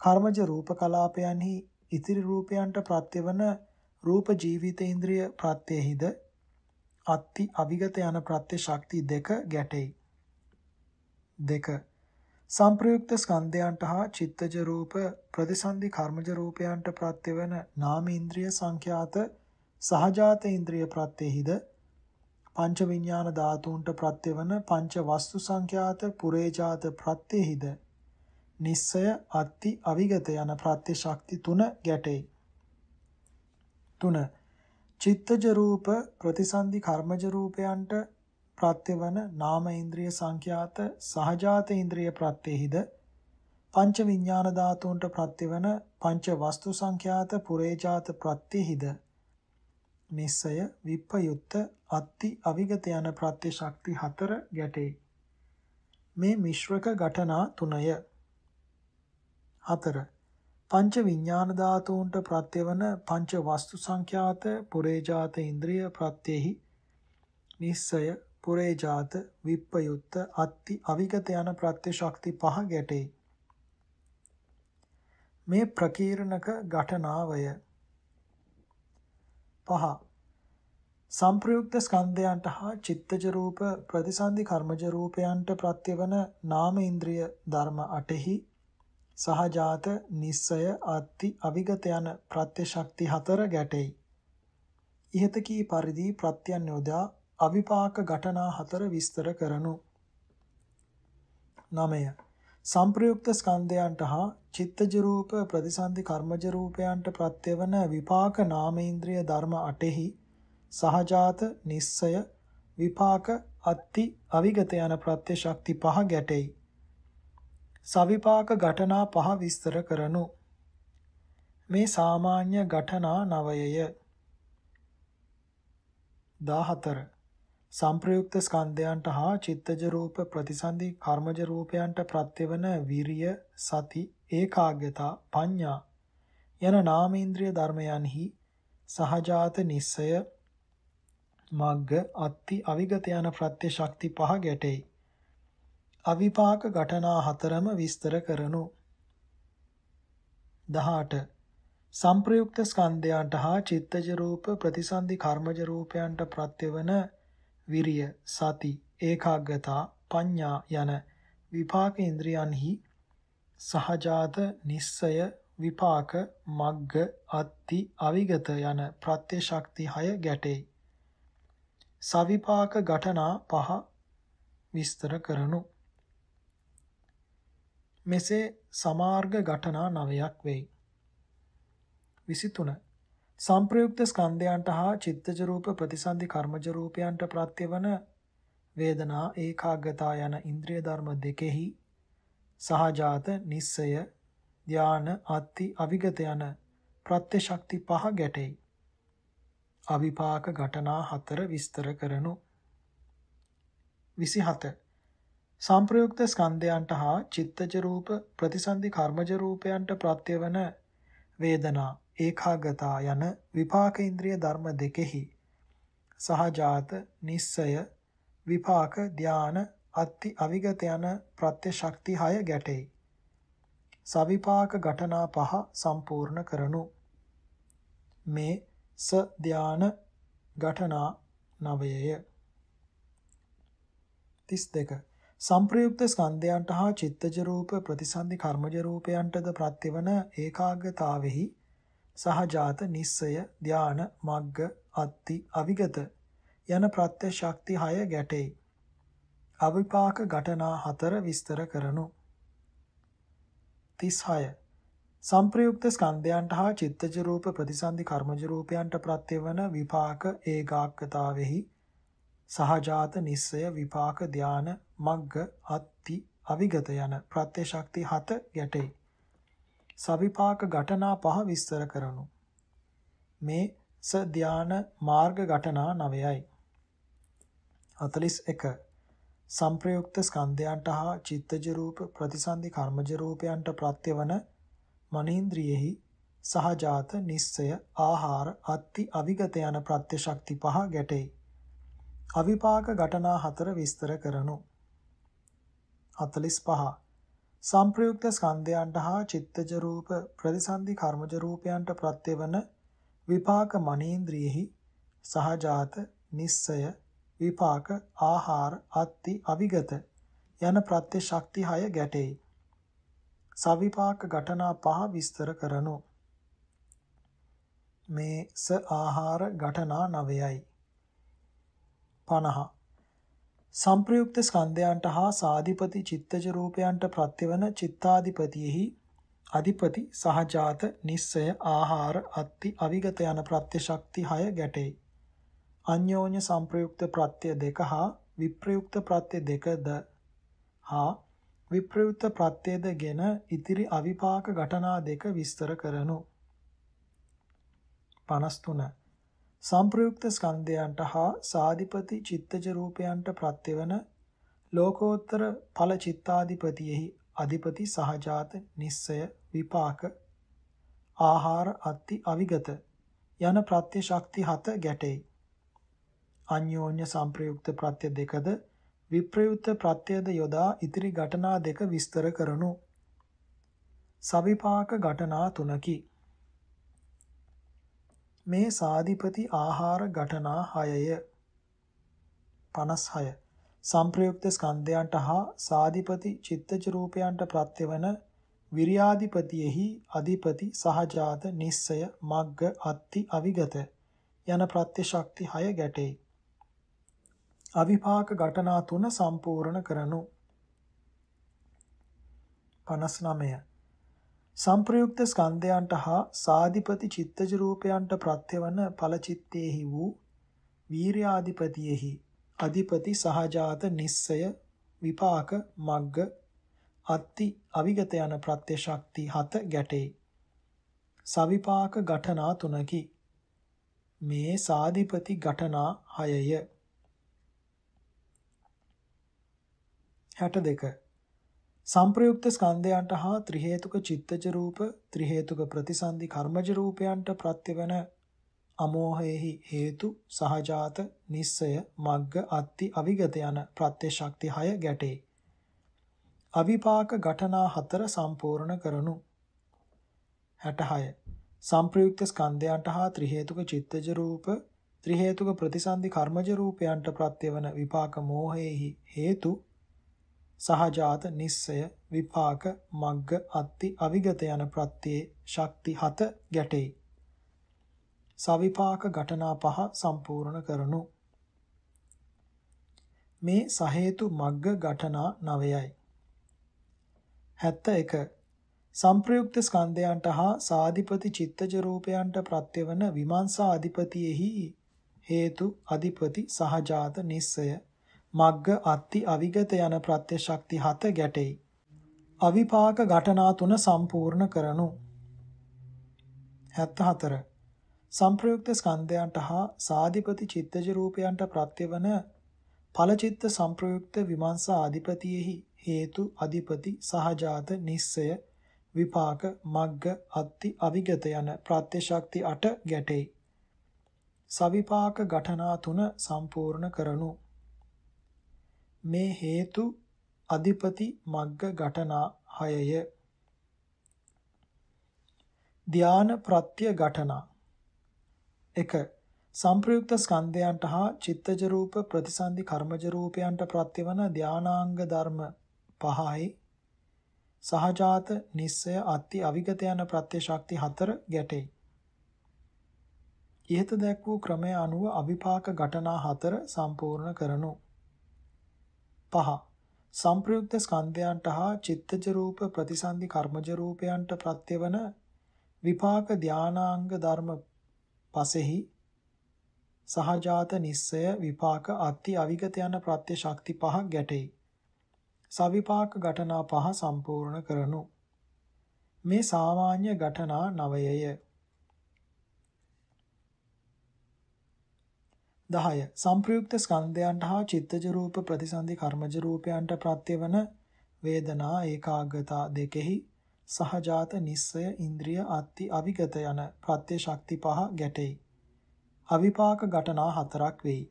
කර්මජ රූප කලාපයන්හි ඉතිරි රූපයන්ට ප්‍රත්‍යවන රූප ජීවිත ඉන්ද්‍රිය ප්‍රත්‍යෙහිද අත්ති අවිගත යන ප්‍රත්‍ය ශක්ති දෙක ගැටෙයි. දෙක සංප්‍රයුක්ත ස්කන්ධයන්ට හා චිත්තජ රූප ප්‍රතිසන්දි කර්මජ රූපයන්ට ප්‍රත්‍ය වෙන නාම ඉන්ද්‍රිය සංඛ්‍යාත සහජාත ඉන්ද්‍රිය ප්‍රත්‍යෙහිද පංච විඥාන ධාතුන්ට ප්‍රත්‍යවන පංච වස්තු සංඛ්‍යාත පුරේජාත ප්‍රත්‍යෙහිද නිස්සය අත්ති අවිගත යන ප්‍රත්‍ය ශක්ති තුන ගැටේ. තුන චිත්තජ රූප ප්‍රතිසන්දි කර්මජ රූපයන්ට ප්‍රත්‍යවන නාම ඉන්ද්‍රිය සංඛ්‍යාත සහජාත ඉන්ද්‍රිය ප්‍රත්‍යෙහිද පංච විඥාන ධාතුන්ට ප්‍රත්‍යවන පංච වස්තු සංඛ්‍යාත පුරේජාත ප්‍රත්‍යෙහිද නිස්සය විප්පයුත්ත අත්ති අවිගත යන ප්‍රත්‍ය ශක්ති හතර ගැටේ. මේ මිශ්‍රක ඝටනා තුනය. 4. පංච විඥාන ධාතුන්ට ප්‍රත්‍යවන පංච වස්තු සංඛ්‍යාත පුරේජාත ඉන්ද්‍රිය ප්‍රත්‍යෙහි නිස්සය පුරේජාත විප්පයුත්ත අත්ති අවිගත යන ප්‍රත්‍ය ශක්ති පහ ගැටේ. මේ ප්‍රකීර්ණක ඝටනාවය පහ සම්ප්‍රයුක්ත ස්කන්ධයන්ට හා චිත්තජ රූප ප්‍රතිසන්දි කර්මජ රූපයන්ට ප්‍රත්‍යවන නාම ඉන්ද්‍රිය ධර්ම 8හි සහජාත නිස්සය අත්ති අවිගත යන ප්‍රත්‍ය ශක්ති හතර ගැටෙයි. ইহත කී පරිදි ප්‍රත්‍යන් යොදා අවිපාක ඝටනා හතර විස්තර කරනු. 9. සම්ප්‍රයුක්ත ස්කන්ධයන්ට හා චිත්තජ රූප ප්‍රතිසන්දි කර්මජ රූපයන්ට ප්‍රත්‍යවන විපාක නාම ඉන්ද්‍රිය ධර්ම 8හි සහජාත නිස්සය විපාක අත්ති අවිගත යන ප්‍රත්‍ය ශක්ති පහ ගැටෙයි. සවිපාක ඝටනා පහ විස්තර කරනු. මේ සාමාන්‍ය ඝටනා නවයය. 14 සංප්‍රයුක්ත ස්කන්ධයන්ට හා චිත්තජ රූප ප්‍රතිසන්දි කර්මජ රූපයන්ට ප්‍රත්‍යවන විරිය සති ඒකාග්‍රතා පඤ්ඤා යන නාමේන්ද්‍රිය ධර්මයන්හි සහජාත නිස්සය මග්ග අත්ති අවිගත යන ප්‍රත්‍ය ශක්ති පහ ගැටෙයි. අවිපාක ඝටනා හතරම විස්තර කරනු. 18 සංප්‍රයුක්ත ස්කන්ධයන්ට හා චිත්තජ රූප ප්‍රතිසන්දි කර්මජ රූපයන්ට ප්‍රත්‍යවන විරිය සති ඒකාග්‍රතා පඤ්ඤා යන විපාක ඉන්ද්‍රියන්හි සහජාත නිස්සය විපාක මග්ග අත්ති අවිගත යන ප්‍රත්‍ය ශක්ති 6 ගැටේ සවිපාක ඝටනා පහ විස්තර කරනු. මෙසේ සමාර්ග ඝටනා නවයක් වෙයි. 23 සංප්‍රයුක්ත ස්කන්ධයන්ට හා චිත්තජ රූප ප්‍රතිසන්දි කර්මජ රූපයන්ට ප්‍රත්‍යවන වේදනා ඒකාග්‍රතා යන ඉන්ද්‍රිය ධර්ම දෙකෙහි සහජාත නිස්සය ධාන අත්ති අවිගත යන ප්‍රත්‍ය ශක්ති පහ ගැටෙයි අවිපාක ඝටනා හතර විස්තර කරනු 27 සංප්‍රයුක්ත ස්කන්ධයන්ට හා චිත්තජ රූප ප්‍රතිසන්දි කර්මජ රූපයන්ට ප්‍රත්‍යවන වේදනා ඒකාගතා යන විපාක ඉන්ද්‍රිය ධර්ම දෙකෙහි සහජාත නිස්සය විපාක ධාන අත්ති අවිගත යන ප්‍රත්‍ය ශක්ති 6 ගැටෙයි. සවිපාක ඝටනා පහ සම්පූර්ණ කරනු මේ ස ධාන ඝටනා නවයය 32 සංප්‍රයුක්ත ස්කන්ධයන්ට හා චිත්තජ රූප ප්‍රතිසන්දි කර්මජ රූපයන්ටද ප්‍රත්‍යවන ඒකාග්‍රතාවෙහි සහජාත නිස්සය ධාන මග්ග අත්ති අවිගත යන ප්‍රත්‍ය ශක්ති 6 ගැටේ අවිපාක ඝටනා 4 විස්තර කරනු 36 සම්ප්‍රයුක්ත ස්කන්ධයන්ට හා චිත්තජ රූප ප්‍රතිසන්දි කර්මජ රූපයන්ට ප්‍රත්‍යවන විපාක ඒකාග්‍රතාවෙහි සහජාත නිස්සය විපාක ධාන මග්ග අත්ති අවිගත යන ප්‍රත්‍ය ශක්ති 7 ගැටේ. සවිපාක ඝටනා පහ විස්තර කරනු. මේ ස ධාන මාර්ග ඝටනා 9යි. 41 සම්ප්‍රයුක්ත ස්කන්ධයන්ට හා චිත්තජ රූප ප්‍රතිසන්දි කර්මජ රූපයන්ට ප්‍රත්‍යවන මනේන්ද්‍රියෙහි සහජාත නිස්සය ආහාර අත්ති අවිගත යන ප්‍රත්‍ය ශක්ති පහ ගැටෙයි. අවිපාක ඝටනා හතර විස්තර කරනු. 45 සංප්‍රයුක්ත ස්කන්ධයන්ට හා චිත්තජ රූප ප්‍රතිසන්දි කර්මජ රූපයන්ට ප්‍රත්‍යවන විපාක මනේන්ද්‍රියෙහි සහජාත නිස්සය විපාක ආහාර අත්ති අවිගත යන ප්‍රත්‍ය ශක්ති 6 ගැටෙයි. සවිපාක ඝටනා පහ විස්තර කරනු. මේ ස ආහාර ඝටනා නවයයි. 50 සංප්‍රයුක්ත ස්කන්ධයන්ට හා සාධිපති චිත්තජ රූපයන්ට ප්‍රත්‍යවන චිත්තාධිපතියෙහි අධිපති සහජාත නිස්සය ආහාර අත්ති අවිගත යන ප්‍රත්‍ය ශක්ති 6 ගැටේ. අන්‍යෝන්‍ය සංප්‍රයුක්ත ප්‍රත්‍ය දෙක හා විප්‍රයුක්ත ප්‍රත්‍ය දෙකද හා විප්‍රයුක්ත ප්‍රත්‍යද ගෙන ඉතිරි අවිපාක ඝටනා දෙක විස්තර කරනු 53 සංප්‍රයුක්ත ස්කන්ධයන්ට හා සාධිපති චිත්තජ රූපයන්ට ප්‍රත්‍යවන ලෝකෝත්තර ඵල චිත්තාධිපතියෙහි අධිපති සහජාත නිස්සය විපාක ආහාර අත්ති අවිගත යන ප්‍රත්‍ය ශක්ති හත ගැටේ අන්‍යෝන්‍ය සංප්‍රයුක්ත ප්‍රත්‍ය දෙකද විප්‍රයුක්ත ප්‍රත්‍යද යොදා ඉතිරි ඝටනා දෙක විස්තර කරනු. සවිපාක ඝටනා තුනකි. මේ සාධිපති ආහාර ඝටනා 6ය 56 සංප්‍රයුක්ත ස්කන්ධයන්ට හා සාධිපති චිත්තජ රූපයන්ට ප්‍රත්‍යවන විරියාධිපතියෙහි අධිපති සහජාත නිස්සය මග්ග අත්ති අවිගත යන ප්‍රත්‍ය ශක්ති 6 ගැටේ අවිපාක ඝටනා තුන සම්පූර්ණ කරනු 59 සංප්‍රයුක්ත ස්කන්ධයන්ට හා සාධිපති චිත්තජ රූපයන්ට ප්‍රත්‍යවන ඵලචිත්තේහි වූ වීර්‍යාධිපතියෙහි අධිපති සහජාත නිස්සය විපාක මග්ග අත්ති අවිගත යන ප්‍රත්‍ය ශක්ති හත ගැටේ සවිපාක ඝටනා තුනකි මේ සාධිපති ඝටනා හයය 62 සංප්‍රයුක්ත ස්කන්ධයන්ට හා ත්‍රි හේතුක චිත්තජ රූප ත්‍රි හේතුක ප්‍රතිසන්දි කර්මජ රූපයන්ට ප්‍රත්‍යවන අමෝහයේහි හේතු සහජාත නිස්සය මග්ග අත්ති අවිගත යන ප්‍රත්‍ය ශක්ති 6 ගැටේ අවිපාක ඝටනා 4 සම්පූර්ණ කරනු 66 සංප්‍රයුක්ත ස්කන්ධයන්ට හා ත්‍රි හේතුක චිත්තජ රූප ත්‍රි හේතුක ප්‍රතිසන්දි කර්මජ රූපයන්ට ප්‍රත්‍යවන විපාක මෝහයේහි හේතු සහජාත නිස්සය විපාක මග්ග අත්ති අවිගත යන ප්‍රත්‍යේ ශක්ති 7 ගැටේ. සවිපාක ඝටනා පහ සම්පූර්ණ කරනු. මේ සහේතු මග්ග ඝටනා 9යි. 71 සංප්‍රයුක්ත ස්කන්ධයන්ට හා සාධිපති චිත්තජ රූපයන්ට ප්‍රත්‍යවන විමංශා අධිපතියෙහි හේතු අධිපති සහජාත නිස්සය මග්ග අත්ති අවිගත යන ප්‍රත්‍ය ශක්ති 7 ගැටෙයි. අවිපාක ඝටනා තුන සම්පූර්ණ කරනු 74 සංප්‍රයුක්ත ස්කන්ධයන්ට හා සාධිපති චිත්තජ රූපයන්ට ප්‍රත්‍යවන ඵලචිත්ත සංප්‍රයුක්ත විමර්ශා අධිපතියෙහි හේතු අධිපති සහජාත නිස්සය විපාක මග්ග අත්ති අවිගත යන ප්‍රත්‍ය ශක්ති 8 ගැටෙයි. සවිපාක ඝටනා තුන සම්පූර්ණ කරනු 75 මේ හේතු අධිපති මග්ග ඝටනා 6ය. ධාන ප්‍රත්‍ය ඝටනා 1. සංප්‍රයුක්ත ස්කන්ධයන්ට හා චිත්තජ රූප ප්‍රතිසන්දි කර්මජ රූපයන්ට ප්‍රත්‍යවන ධානාංග ධර්ම 5යි සහජාත නිස්සය අත්ති අවිගත යන ප්‍රත්‍ය ශක්ති හතර ගැටේ. ইহත දැක් වූ ක්‍රමය අනුව අවිපාක ඝටනා හතර සම්පූර්ණ කරනු. පහ සංප්‍රයුක්ත ස්කන්ධයන්ට හා චිත්තජ රූප ප්‍රතිසන්දි කර්මජ රූපයන්ට ප්‍රත්‍යවන විපාක ධානාංග ධර්ම පසෙහි සහජාත නිස්සය විපාක අත්ති අවිගත යන ප්‍රත්‍ය ශක්ති පහ ගැටෙයි. සවිපාක ඝටනා පහ සම්පූර්ණ කරනු. මේ සාමාන්‍ය ඝටනා නවයය. 10 සංප්‍රයුක්ත ස්කන්ධයන්ට හා චිත්තජ රූප ප්‍රතිසන්දි කර්මජ රූපයන්ට ප්‍රත්‍යවන වේදනා ඒකාගතා දෙකෙහි සහජාත නිස්සය ඉන්ද්‍රිය අත්ති අවිගත යන ප්‍රත්‍ය ශක්ති පහ ගැටෙයි අවිපාක ඝටනා හතරක් වෙයි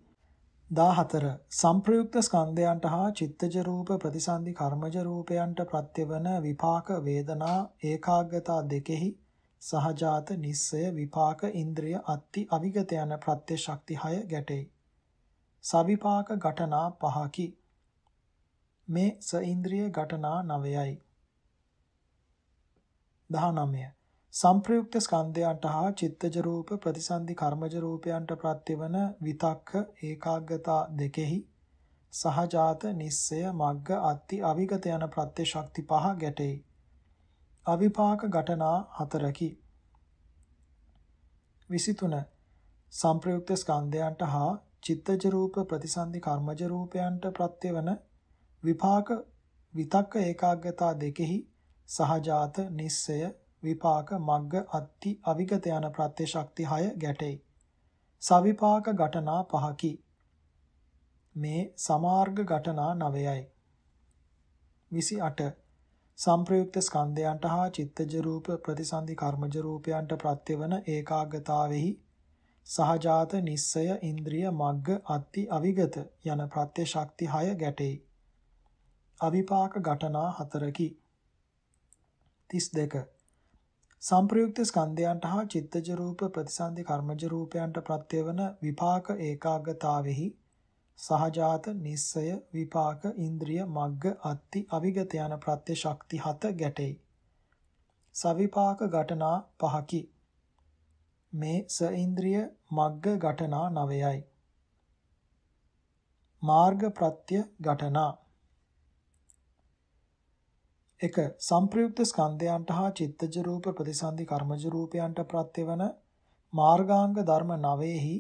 14 සංප්‍රයුක්ත ස්කන්ධයන්ට හා චිත්තජ රූප ප්‍රතිසන්දි කර්මජ රූපයන්ට ප්‍රත්‍යවන විපාක වේදනා ඒකාග්‍රතා දෙකෙහි සහජාත නිස්සය විපාක ඉන්ද්‍රිය අත්ති අවිගත යන ප්‍රත්‍ය ශක්ති 6 ගැටෙයි. සවිපාක ඝටනා පහකි. මේ සඉන්ද්‍රිය ඝටනා 9යි. 19 සංප්‍රයුක්ත ස්කන්ධයන්ට හා චිත්තජ රූප ප්‍රතිසන්දි කර්මජ රූපයන්ට ප්‍රත්‍යවන විතක්ක ඒකාග්‍රතා දෙකෙහි සහජාත නිස්සය මග්ග අත්ති අවිගත යන ප්‍රත්‍ය ශක්ති පහ ගැටෙයි. අවිපාක ඝටනා හතරකි 23 සංප්‍රයුක්ත ස්කන්ධයන්ට හා චිත්තජ රූප ප්‍රතිසන්දි කර්මජ රූපයන්ට ප්‍රත්‍යවන විපාක විතක්ක ඒකාග්‍රතා දෙකෙහි සහජාත නිස්සය විපාක මග්ග අත්ති අවිගත යන ප්‍රත්‍ය ශක්ති 6 ගැටේ. සවිපාක ඝටනා පහකි. මේ සමාර්ග ඝටනා 9යි. 28 සම්ප්‍රයුක්ත ස්කන්ධයන්ට හා චිත්තජ රූප ප්‍රතිසන්දි කර්මජ රූපයන්ට ප්‍රත්‍යවන ඒකාග්‍රතාවෙහි සහජාත නිස්සය ඉන්ද්‍රිය මග්ග අත්ති අවිගත යන ප්‍රත්‍ය ශක්ති 6 ගැටේ. අවිපාක ඝටනා හතරකි. 32 සම්ප්‍රයුක්ත ස්කන්ධයන්ට හා චිත්තජ රූප ප්‍රතිසන්දි කර්මජ රූපයන්ට ප්‍රත්‍යවන විපාක ඒකාග්‍රතාවෙහි සහජාත නිස්සය විපාක ඉන්ද්‍රිය මග්ග අත්ති අවිගත යන ප්‍රත්‍ය ශක්ති හත ගැටෙයි. සවිපාක ඝටනා පහකි. මේ ස ඉන්ද්‍රිය මග්ග ඝටනා නවයයි. මාර්ග ප්‍රත්‍ය ඝටනා 1. සංප්‍රයුක්ත ස්කන්ධයන්ට හා චිත්තජ රූප ප්‍රතිසන්දි කර්මජ රූපයන්ට ප්‍රත්‍ය වන මාර්ගාංග ධර්ම 9හි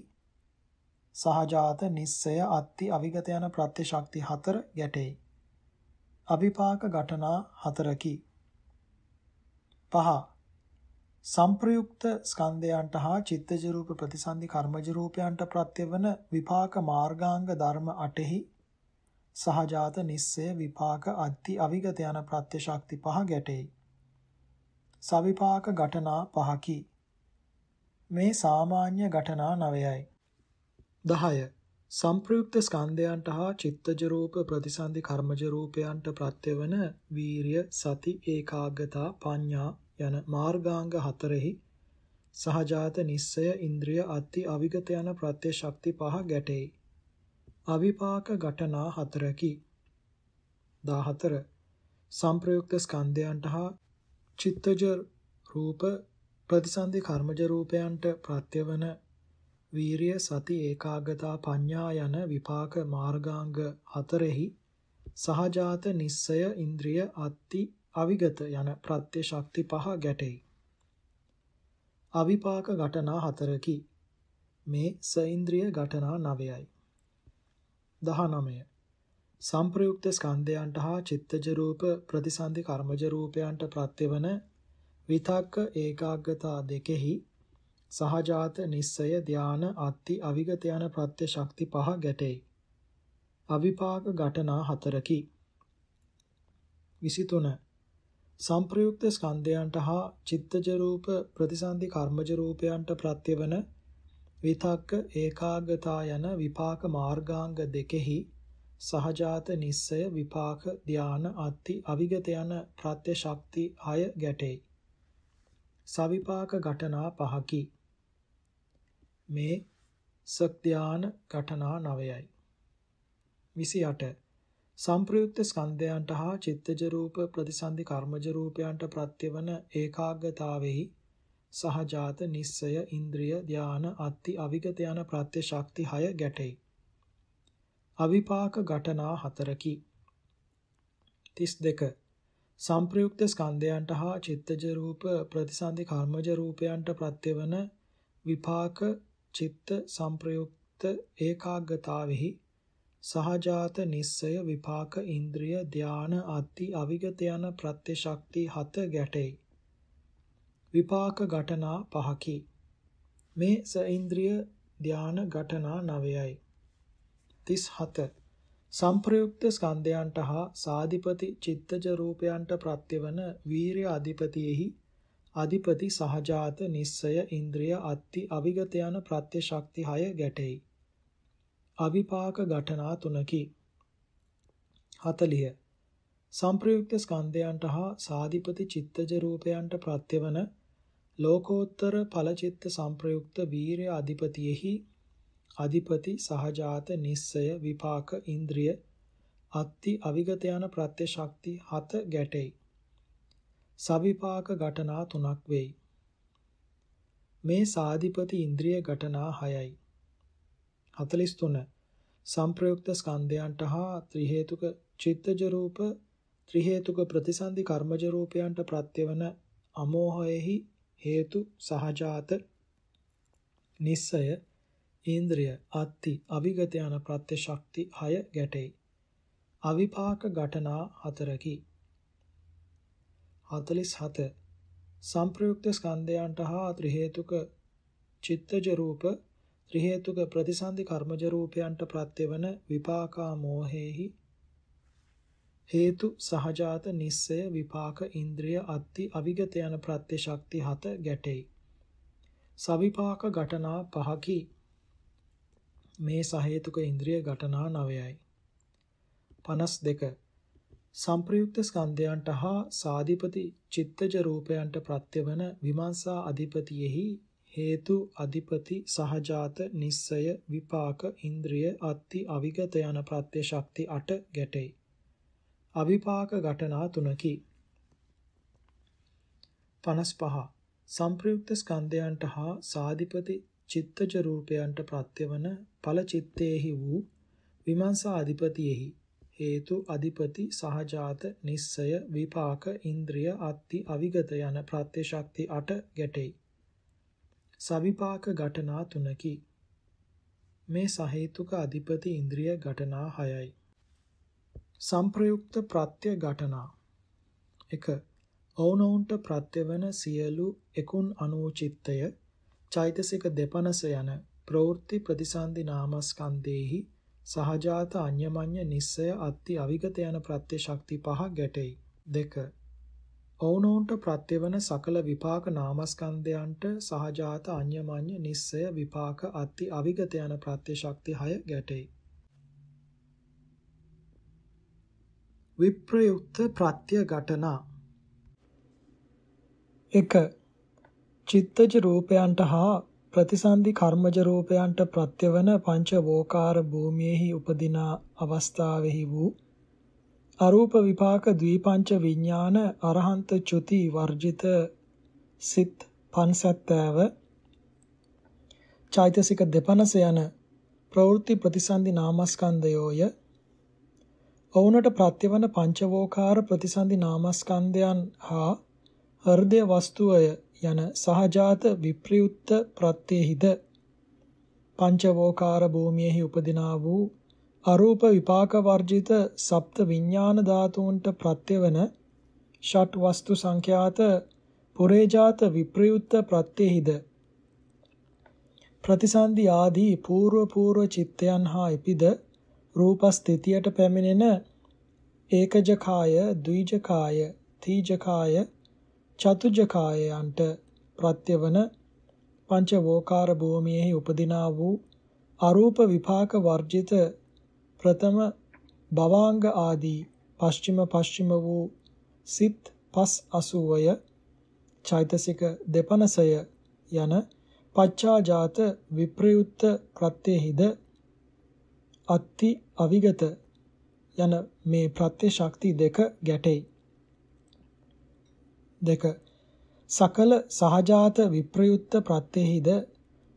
සහජාත නිස්සය අත්ති අවිගත යන ප්‍රත්‍ය ශක්ති හතර ගැටෙයි. අවිපාක ඝටනා හතරකි. පහ සම්ප්‍රයුක්ත ස්කන්ධයන්ට හා චිත්තජ රූප ප්‍රතිසන්දි කර්මජ රූපයන්ට ප්‍රත්‍යවන විපාක මාර්ගාංග ධර්ම 8හි සහජාත නිස්සය විපාක අත්ති අවිගත යන ප්‍රත්‍ය ශක්ති පහ ගැටෙයි. සවිපාක ඝටනා පහකි. මේ සාමාන්‍ය ඝටනා නවයයි. 10 සංප්‍රයුක්ත ස්කන්ධයන්ට හා චිත්තජ රූප ප්‍රතිසන්දි කර්මජ රූපයන්ට ප්‍රත්‍යවන වීරිය සති ඒකාග්‍රතා පඤ්ඤා යන මාර්ගාංග හතරෙහි සහජාත නිස්සය ඉන්ද්‍රිය අත්ති අවිගත යන ප්‍රත්‍ය ශක්ති පහ ගැටෙයි අවිපාක ඝටනා හතරකි 14 සංප්‍රයුක්ත ස්කන්ධයන්ට හා චිත්තජ රූප ප්‍රතිසන්දි කර්මජ රූපයන්ට ප්‍රත්‍යවන වීරිය සති ඒකාගතා පඤ්ඤා යන විපාක මාර්ගාංග හතරෙහි සහජාත නිස්සය ඉන්ද්‍රිය අත්ති අවිගත යන ප්‍රත්‍ය ශක්ති පහ ගැටෙයි. අවිපාක ඝටනා හතරකි. මේ සෛන්ද්‍රිය ඝටනා 9යි. 19. සංප්‍රයුක්ත ස්කන්ධයන්ට හා චිත්තජ රූප ප්‍රතිසන්දි කර්මජ රූපයන්ට ප්‍රත්‍යවන විතක්ක ඒකාග්‍රතා දෙකෙහි සහජාත නිස්සය ධාන අත්ති අවිගත යන ප්‍රත්‍ය ශක්ති පහ ගැටේ. අවිපාක ඝටනා හතරකි. 23 සංප්‍රයුක්ත ස්කන්ධයන්ට හා චිත්තජ රූප ප්‍රතිසන්දි කර්මජ රූපයන්ට ප්‍රත්‍යවන විතක්ක ඒකාගතා යන විපාක මාර්ගාංග දෙකෙහි සහජාත නිස්සය විපාක ධාන අත්ති අවිගත යන ප්‍රත්‍ය ශක්ති 6 ගැටේ. සවිපාක ඝටනා පහකි. මේ සත්‍යාන ඝටනා නවයයි 28 සම්ප්‍රයුක්ත ස්කන්ධයන්ට හා චිත්තජ රූප ප්‍රතිසන්දි කර්මජ රූපයන්ට ප්‍රත්‍යවන ඒකාග්‍රතාවෙහි සහජාත නිස්සය ඉන්ද්‍රිය ධාන අත්ති අවිගත යන ප්‍රත්‍ය ශක්ති 6 ගැටෙයි. අවිපාක ඝටනා හතරකි. 32 සංප්‍රයුක්ත ස්කන්ධයන්ට හා චිත්තජ රූප ප්‍රතිසන්දි කර්මජ රූපයන්ට ප්‍රත්‍යවන විපාක චිත්ත සංප්‍රයුක්ත ඒකාග්‍රතාවෙහි සහජාත නිස්සය විපාක ඉන්ද්‍රිය ධාන අත්ති අවිගත යන ප්‍රත්‍යශක්ති හත ගැටෙයි විපාක ඝටනා පහකි මේ සඉන්ද්‍රිය ධාන ඝටනා නවයයි 37 සංප්‍රයුක්ත ස්කන්ධයන්ට හා සාධිපති චිත්තජ රූපයන්ට ප්‍රත්‍යවන වීරිය අධිපතියෙහි අධිපති සහජාත නිස්සය ඉන්ද්‍රිය අත්ති අවිගත යන ප්‍රත්‍ය ශක්ති 6 ගැටෙයි. අවිපාක ඝටනා තුනකි. 40 සංප්‍රයුක්ත ස්කන්ධයන්ට හා සාධිපති චිත්තජ රූපයන්ට ප්‍රත්‍යවන ලෝකෝත්තර ඵලචිත්ත සංප්‍රයුක්ත වීරය අධිපතියෙහි අධිපති සහජාත නිස්සය විපාක ඉන්ද්‍රිය අත්ති අවිගත යන ප්‍රත්‍ය ශක්ති 7 ගැටෙයි. සවිපාක ඝටනා තුනක් වෙයි. මේ සාධිපති ඉන්ද්‍රිය ඝටනා 6යි. 43 සංප්‍රයුක්ත ස්කන්ධයන්ට හා ත්‍රි හේතුක චිත්තජ රූප ත්‍රි හේතුක ප්‍රතිසන්දි කර්මජ රූපයන්ට ප්‍රත්‍යවන අමෝහයෙහි හේතු සහජාත නිස්සය ඉන්ද්‍රිය අත්ති අවිගත යන ප්‍රත්‍ය ශක්ති 6 ගැටේ අවිපාක ඝටනා 4කි 47 සංප්‍රයුක්ත ස්කන්ධයන්ට හා ත්‍රි හේතුක චිත්තජ රූප ත්‍රි හේතුක ප්‍රතිසන්දි කර්මජ රූපයන්ට ප්‍රත්‍යවන විපාකා මෝහෙහි හේතු සහජාත නිස්සය විපාක ඉන්ද්‍රිය අත්ති අවිගත යන ප්‍රත්‍ය ශක්ති හත ගැටෙයි. සවිපාක ඝටනා පහකි. මේ සහේතුක ඉන්ද්‍රිය ඝටනා 9යි. 52 සම්ප්‍රයුක්ත ස්කන්ධයන්ට හා සාධිපති චිත්තජ රූපයන්ට ප්‍රත්‍යවන විමර්ශා අධිපතියෙහි හේතු අධිපති සහජාත නිස්සය විපාක ඉන්ද්‍රිය අත්ති අවිගත යන ප්‍රත්‍ය ශක්ති 8 ගැටේ. අවිපාක ඝටනා තුනකි. 55 සම්ප්‍රයුක්ත ස්කන්ධයන්ට හා සාධිපති චිත්තජ රූපයන්ට ප්‍රත්‍යවන ඵල චිත්තේහි වූ විමර්ශා අධිපතියෙහි හේතු අධිපති සහජාත නිස්සය විපාක ඉන්ද්‍රිය අත්ති අවිගත යන ප්‍රත්‍ය ශක්ති 8 ගැටෙයි. සවිපාක ඝටනා තුනකි. මේ සහේතුක අධිපති ඉන්ද්‍රිය ඝටනා 6යි. සම්ප්‍රයුක්ත ප්‍රත්‍ය ඝටනා 1. ඔවුනොවුන්ට ප්‍රත්‍යවන සියලු එකුන් අනුචිත්තය චෛතසික දෙපනස යන ප්‍රවෘත්ති ප්‍රතිසන්දි නාමස්කන්ධේහි සහජාත අඤ්ඤමඤ්ඤ නිස්සය අත්ති අවිගත යන ප්‍රත්‍ය ශක්ති පහ ගැටෙයි. 2. ඔවුනොවුන්ට ප්‍රත්‍යවන සකල විපාක නාමස්කන්ධයන්ට සහජාත අඤ්ඤමඤ්ඤ නිස්සය විපාක අත්ති අවිගත යන ප්‍රත්‍ය ශක්ති 6 ගැටෙයි. විප්‍රයුක්ත ප්‍රත්‍ය ඝටනා 1. චිත්තජ රූපයන්ට හා ප්‍රතිසන්දි කර්මජ රූපයන්ට ප්‍රත්‍යවන පංච වෝකාර භූමියෙහි උපදින අවස්ථාවෙහි වූ අරූප විපාක ද්විපංච විඥාන අරහන්ත චුති වර්ජිත සිත් පන්සත්තාව චෛතසික දෙපනස යන ප්‍රවෘත්ති ප්‍රතිසන්දි නාමස්කන්ධයෝය ඔවුනට ප්‍රත්‍යවන පංචවෝකාර ප්‍රතිසන්දි නාමස්කන්ධයන් හා හෘදය වස්තුවය යන සහජාත විප්‍රයුක්ත ප්‍රත්‍යෙහිද පංචවෝකාර භූමියෙහි උපදිනා වූ අරූප විපාක වර්ජිත සප්ත විඥාන ධාතුන්ට ප්‍රත්‍යවන ෂට් වස්තු සංඛ්‍යාත පුරේජාත විප්‍රයුක්ත ප්‍රත්‍යෙහිද ප්‍රතිසන්දි ආදී పూర్ව పూర్ව චිත්තයන් හා ඉපිද රූප ස්ථිතියට පැමිණෙන ඒකජකාය, ද්විජකාය, තීජකාය, චතුජකායයන්ට ප්‍රත්‍යවන පංචවෝකාර භූමියෙහි උපදිනා වූ අරූප විපාක වර්ජිත ප්‍රථම භවාංග ආදී පශ්චිම පශ්චිම වූ සිත් පස් අසුවය චෛතසික දෙපනසය යන පච්චාජාත විප්‍රයුත්ත ප්‍රත්‍යෙහිද අත්ති අවිගත යන මේ ප්‍රත්‍ය ශක්ති දෙක ගැටෙයි. 2. සකල සහජාත විප්‍රයුක්ත ප්‍රත්‍යෙහිද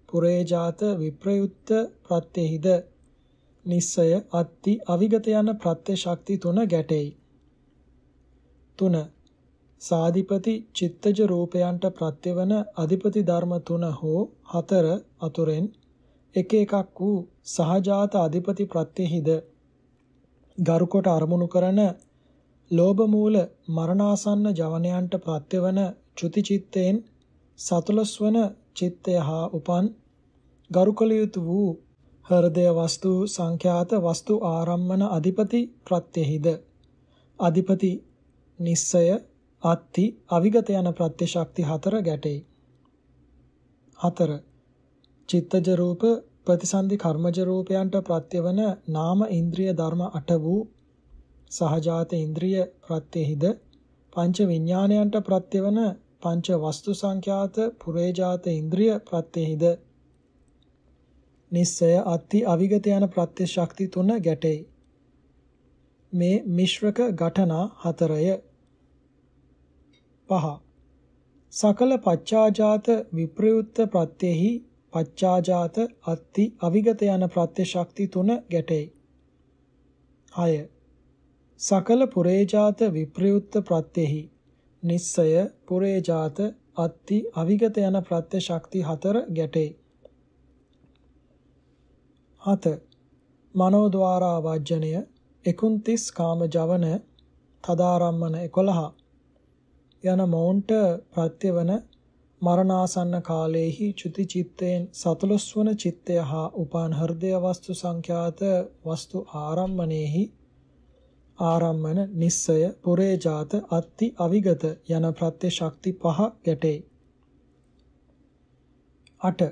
පුරේජාත විප්‍රයුක්ත ප්‍රත්‍යෙහිද නිස්සය අත්ති අවිගත යන ප්‍රත්‍ය ශක්ති තුන ගැටෙයි. 3. සාධිපති චිත්තජ රූපයන්ට ප්‍රත්‍යවන අධිපති ධර්ම තුන හෝ හතර අතුරෙන් එක එකක් වූ සහජාත අධිපති ප්‍රත්‍යෙහිද ගරුකොට අරමුණු කරන ලෝභ මූල මරණාසන්න ජවනයන්ට ප්‍රත්‍යවන චුති චිත්තයෙන් සතුලස්වන චිත්තය හා උපන් ගරුකල යුතු වූ හෘදය වස්තු සංඛ්‍යාත වස්තු ආරම්මන අධිපති ප්‍රත්‍යෙහිද අධිපති නිස්සය අත්ති අවිගත යන ප්‍රත්‍ය ශක්ති හතර ගැටේ හතර චිත්තජ රූප ප්‍රතිසන්දි කර්මජ රූපයන්ට ප්‍රත්‍යවන නාම ඉන්ද්‍රිය ධර්ම 8 වූ සහජාත ඉන්ද්‍රිය ප්‍රත්‍යෙහිද පංච විඥාණයන්ට ප්‍රත්‍යවන පංච වස්තු සංඛ්‍යාත පුරේජාත ඉන්ද්‍රිය ප්‍රත්‍යෙහිද නිස්සය අත්ති අවිගත යන ප්‍රත්‍ය ශක්ති තුන ගැටේ මේ මිශ්‍රක ඝටනා හතරය පහ සකල පච්චාජාත විප්‍රයුක්ත ප්‍රත්‍යෙහි පච්චාජාත අත්ති අවිගත යන ප්‍රත්‍ය ශක්ති තුන ගැටේ 6 සකල පුරේජාත විප්‍රයුක්ත ප්‍රත්‍යෙහි නිස්සය පුරේජාත අත්ති අවිගත යන ප්‍රත්‍ය ශක්ති හතර ගැටේ. හත මනෝද්වාරා වජ්ජනය 29 කාම ජවන තදාරම්මන 11 යන මවුන්ට ප්‍රත්‍යවන මරණාසන්න කාලයේහි චුති චිත්තයෙන් සතලොස්වන චිත්තය හා උපාන් හෘදය වස්තු සංඛ්‍යාත වස්තු ආරම්මණයෙහි ආරම්මන නිස්සය පුරේජාත අත්ති අවිගත යන ප්‍රත්‍ය ශක්ති පහ ගැටේ 8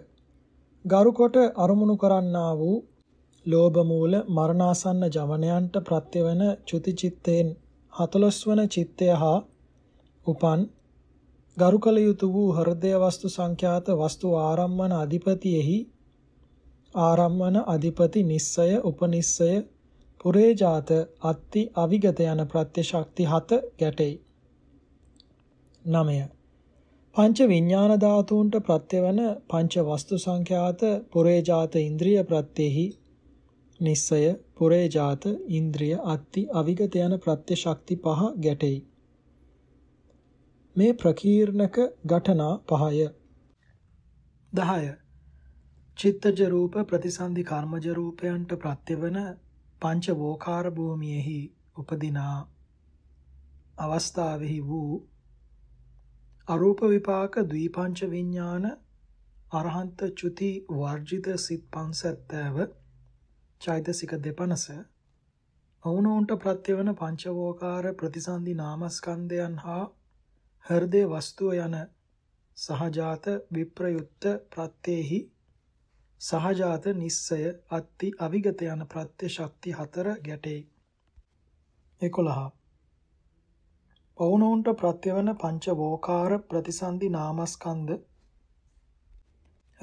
ගරුකොට අරමුණු කරන්නා වූ ලෝභ මූල මරණාසන්න ජවනයන්ට ප්‍රත්‍යවන චුති චිත්තෙන් 14 වන චිත්තය හා උපන් ගරුකල යුතු වූ හෘදය වස්තු සංඛ්‍යාත වස්තු ආරම්මන අධිපතියෙහි ආරම්මන අධිපති නිස්සය උපනිස්සය පුරේජාත අත්ති අවිගත යන ප්‍රත්‍ය ශක්ති 7 ගැටෙයි. 9. පංච විඥාන ධාතුන්ට ප්‍රත්‍යවන පංච වස්තු සංඛ්‍යාත පුරේජාත ඉන්ද්‍රිය ප්‍රත්‍යෙහි නිස්සය පුරේජාත ඉන්ද්‍රිය අත්ති අවිගත යන ප්‍රත්‍ය ශක්ති 5 ගැටෙයි. මේ ප්‍රකීර්ණක ඝටනා 5ය. 10. චිත්තජ රූප ප්‍රතිසන්දි කර්මජ රූපයන්ට ප්‍රත්‍යවන පංච වෝකාර භූමියෙහි උපදිනා අවස්ථාවෙහි වූ අරූප විපාක ද්විපංච විඥාන අරහන්ත චුති වර්ජිත සිත් 570 චෛතසික දෙපනස ඔවුනොන්ට ප්‍රත්‍යවන පංචවෝකාර ප්‍රතිසන්දි නාමස්කන්ධයන් හා හෘදේ වස්තුව යන සහජාත විප්‍රයුක්ත ප්‍රත්‍යෙහි සහජාත නිස්සය අත්ති අවිගත යන ප්‍රත්‍ය ශක්ති හතර ගැටේ 11 පවුනොන්ට ප්‍රත්‍යවන පංච වෝකාර ප්‍රතිසන්දි නාමස්කන්ධ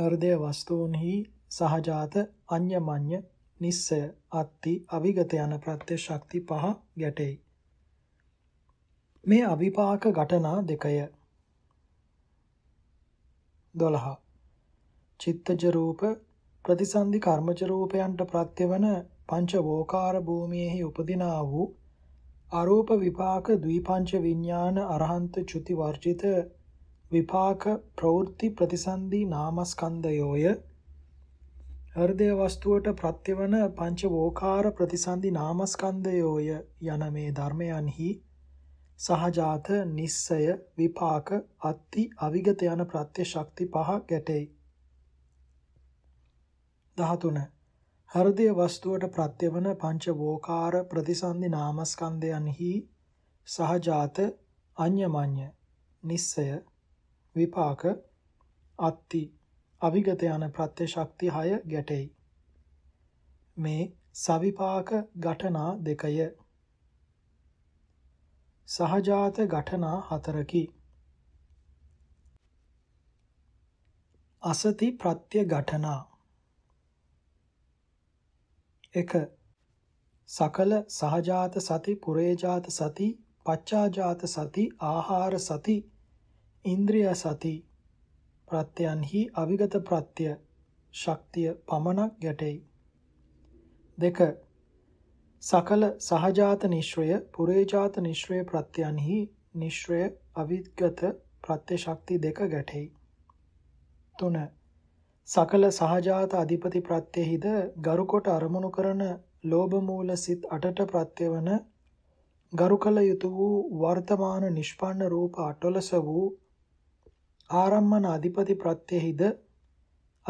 හෘදය වස්තුන්හි සහජාත අඤ්ඤමඤ්ඤ නිස්සය අත්ති අවිගත යන ප්‍රත්‍ය ශක්ති පහ ගැටේ මේ අවිපාක ඝටනා දෙකය 12 චිත්තජ රූප ප්‍රතිසන්දි කර්මච රූපයන්ට ප්‍රත්‍යවන පංච වෝකාර භූමියේහි උපදිනා වූ අරූප විපාක ද්විපංච විඥාන අරහන්ත චුති වර්ජිත විපාක ප්‍රවෘත්ති ප්‍රතිසන්දි නාමස්කන්ධයෝය හෘදය වස්තුවට ප්‍රත්‍යවන පංච වෝකාර ප්‍රතිසන්දි නාමස්කන්ධයෝය යන මේ ධර්මයන්හි සහජාත නිස්සය විපාක අත්ති අවිගත යන ප්‍රත්‍ය ශක්ති පහ ගැටෙයි. 13 හෘදය වස්තුවට ප්‍රත්‍යවන පංච වෝකාර ප්‍රතිසන්දි නාමස්කන්ධයන්හි සහජාත අඤ්ඤමඤ්ඤ නිස්සය විපාක අත්ති අවිගත යන ප්‍රත්‍ය ශක්ති 6 ගැටෙයි මේ සවිපාක ඝටනා දෙකය සහජාත ඝටනා හතරකි අසති ප්‍රත්‍ය ඝටනා 1. සකල සහජාත සති පුරේජාත සති පච්චාජාත සති ආහාර සති ඉන්ද්‍රිය සති ප්‍රත්‍යයන්හි අවිගත ප්‍රත්‍ය ශක්තිය පමණක් ගැටෙයි 2 සකල සහජාත නිශ්‍රය පුරේජාත නිශ්‍රය ප්‍රත්‍යයන්හි නිශ්‍රය අවිගත ප්‍රත්‍ය ශක්ති දෙක ගැටෙයි 3 සකල සහජාත අධිපති ප්‍රත්‍යෙහිද ගරු කොට අරමුණු කරන ලෝභ මූල සිත් අටට ප්‍රත්‍යවන ගරු කළ යුතු වූ වර්තමාන නිෂ්පන්න රූප අටලස වූ ආරම්මන අධිපති ප්‍රත්‍යෙහිද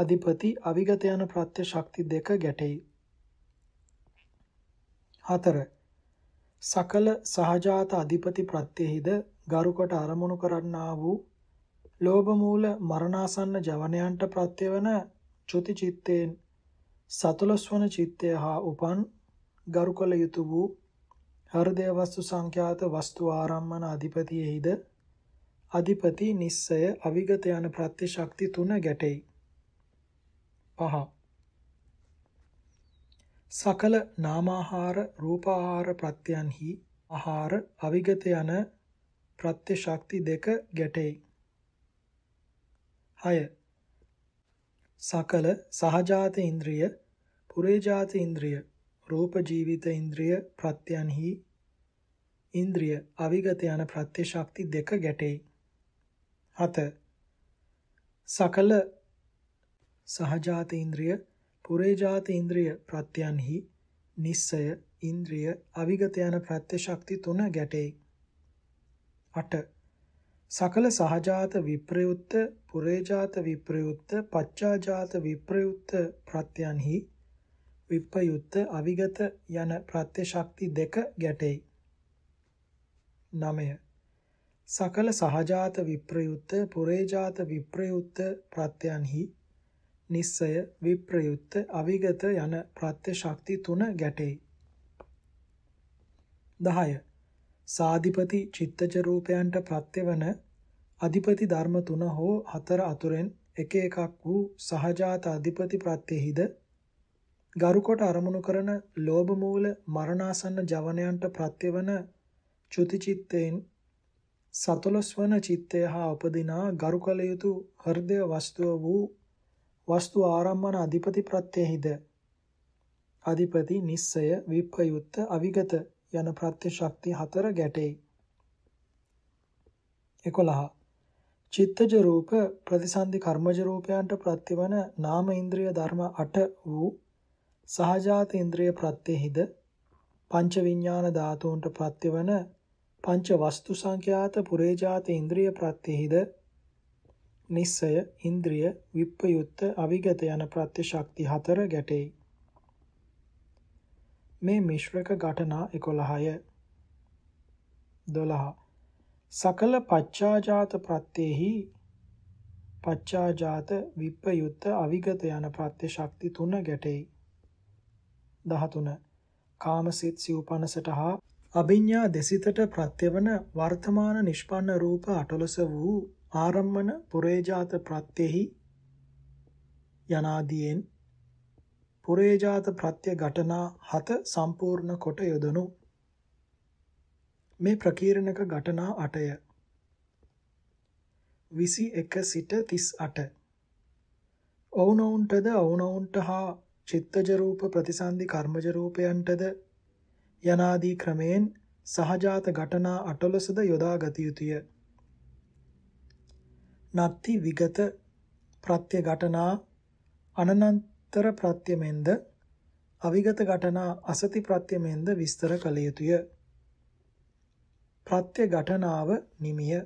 අධිපති අවිගත යන ප්‍රත්‍ය ශක්ති දෙක ගැටෙයි. 4. සකල සහජාත අධිපති ප්‍රත්‍යෙහිද ගරු කොට අරමුණු කරන්නා වූ ලෝභ මූල මරණාසන්න ජවනයන්ට ප්‍රත්‍යවන චුති චිත්තේන් සතුලස්වන චිත්තය හා උපන් ගරු කළ යුතු වූ හෘදය වස්තු සංඛ්‍යාත වස්තු ආරම්මන අධිපතියෙහිද අධිපති නිස්සය අවිගත යන ප්‍රත්‍ය ශක්ති තුන ගැටෙයි. පහ. සකල නාමාහාර රූපාහාර ප්‍රත්‍යයන්හි ආහාර අවිගත යන ප්‍රත්‍ය ශක්ති දෙක ගැටෙයි. 6 සකල සහජාත ඉන්ද්‍රිය පුරේජාත ඉන්ද්‍රිය රූප ජීවිත ඉන්ද්‍රිය ප්‍රත්‍යන්හි ඉන්ද්‍රිය අවිගත යන ප්‍රත්‍ය ශක්ති දෙක ගැටේ 7 සකල සහජාත ඉන්ද්‍රිය පුරේජාත ඉන්ද්‍රිය ප්‍රත්‍යන්හි නිස්සය ඉන්ද්‍රිය අවිගත යන ප්‍රත්‍ය ශක්ති තුන ගැටේ 8 සකල සහජාත විප්‍රයුක්ත පුරේජාත විප්‍රයුක්ත පච්චාජාත විප්‍රයුක්ත ප්‍රත්‍යයන්හි විප්‍රයුක්ත අවිගත යන ප්‍රත්‍ය ශක්ති දෙක ගැටෙයි. 9. සකල සහජාත විප්‍රයුක්ත පුරේජාත විප්‍රයුක්ත ප්‍රත්‍යයන්හි නිස්සය විප්‍රයුක්ත අවිගත යන ප්‍රත්‍ය ශක්ති තුන ගැටෙයි. 10. සාධිපති චිත්තජ රූපයන්ට ප්‍රත්‍යවන අධිපති ධර්ම තුන හෝ හතර අතුරෙන් එක එකක් වූ සහජාත අධිපති ප්‍රත්‍යෙහිද ගරුකොට අරමුණු කරන ලෝභ මූල මරණාසන්න ජවනයන්ට ප්‍රත්‍යවන චුතිචිත්තයෙන් සතලස්වන චිත්තය හා උපදිනා ගරුකල යුතු හෘදය වස්තුව වූ වස්තු ආරම්මන අධිපති ප්‍රත්‍යෙහිද අධිපති නිස්සය විප්පයුත්ත අවිගත යන ප්‍රත්‍ය ශක්ති හතර ගැටේ 11 චිත්තජ රූප ප්‍රතිසන්දි කර්මජ රූපයන්ට ප්‍රතිවන නාම ඉන්ද්‍රිය ධර්ම 8 වූ සහජාත ඉන්ද්‍රිය ප්‍රත්‍යෙහිද පංච විඥාන ධාතුන්ට ප්‍රතිවන පංච වස්තු සංඛ්‍යාත පුරේජාත ඉන්ද්‍රිය ප්‍රත්‍යෙහිද නිස්සය ඉන්ද්‍රිය විප්පයුත්ත අවිගත යන ප්‍රත්‍යශක්ති හතර ගැටෙයි මේ මිශ්‍රක ඝටනා 11ය 12 සකල පච්චාජාත ප්‍රත්‍යෙහි පච්චාජාත විප්පයුත්ත අවිගත යන ප්‍රත්‍ය ශක්ති තුන ගැටෙයි 13 කාමසිත සිව්පනසට හා අභිඤ්ඤා දෙසිතට ප්‍රත්‍යවන වර්තමාන නිෂ්පන්න රූප අටලස වූ ආරම්මන පුරේජාත ප්‍රත්‍යෙහි යනාදීන් පුරේජාත ප්‍රත්‍ය ඝටනා හත සම්පූර්ණ කොට යොදනු මේ ප්‍රකීර්ණක ඝටනා 8ය 21 සිට 38 ඔවුනොවුන්ටද ඔවුනොවුන්ට හා චිත්තජ රූප ප්‍රතිසන්දි කර්මජ රූපයන්ටද යනාදී ක්‍රමයෙන් සහජාත ඝටනා 18ද යොදා ගත යුතුය නත්ති විගත ප්‍රත්‍ය ඝටනා අනනන්තර ප්‍රත්‍යමෙන්ද අවිගත ඝටනා අසති ප්‍රත්‍යමෙන්ද විස්තර කළ යුතුය ප්‍රත්‍ය ඝටනාව නිමිය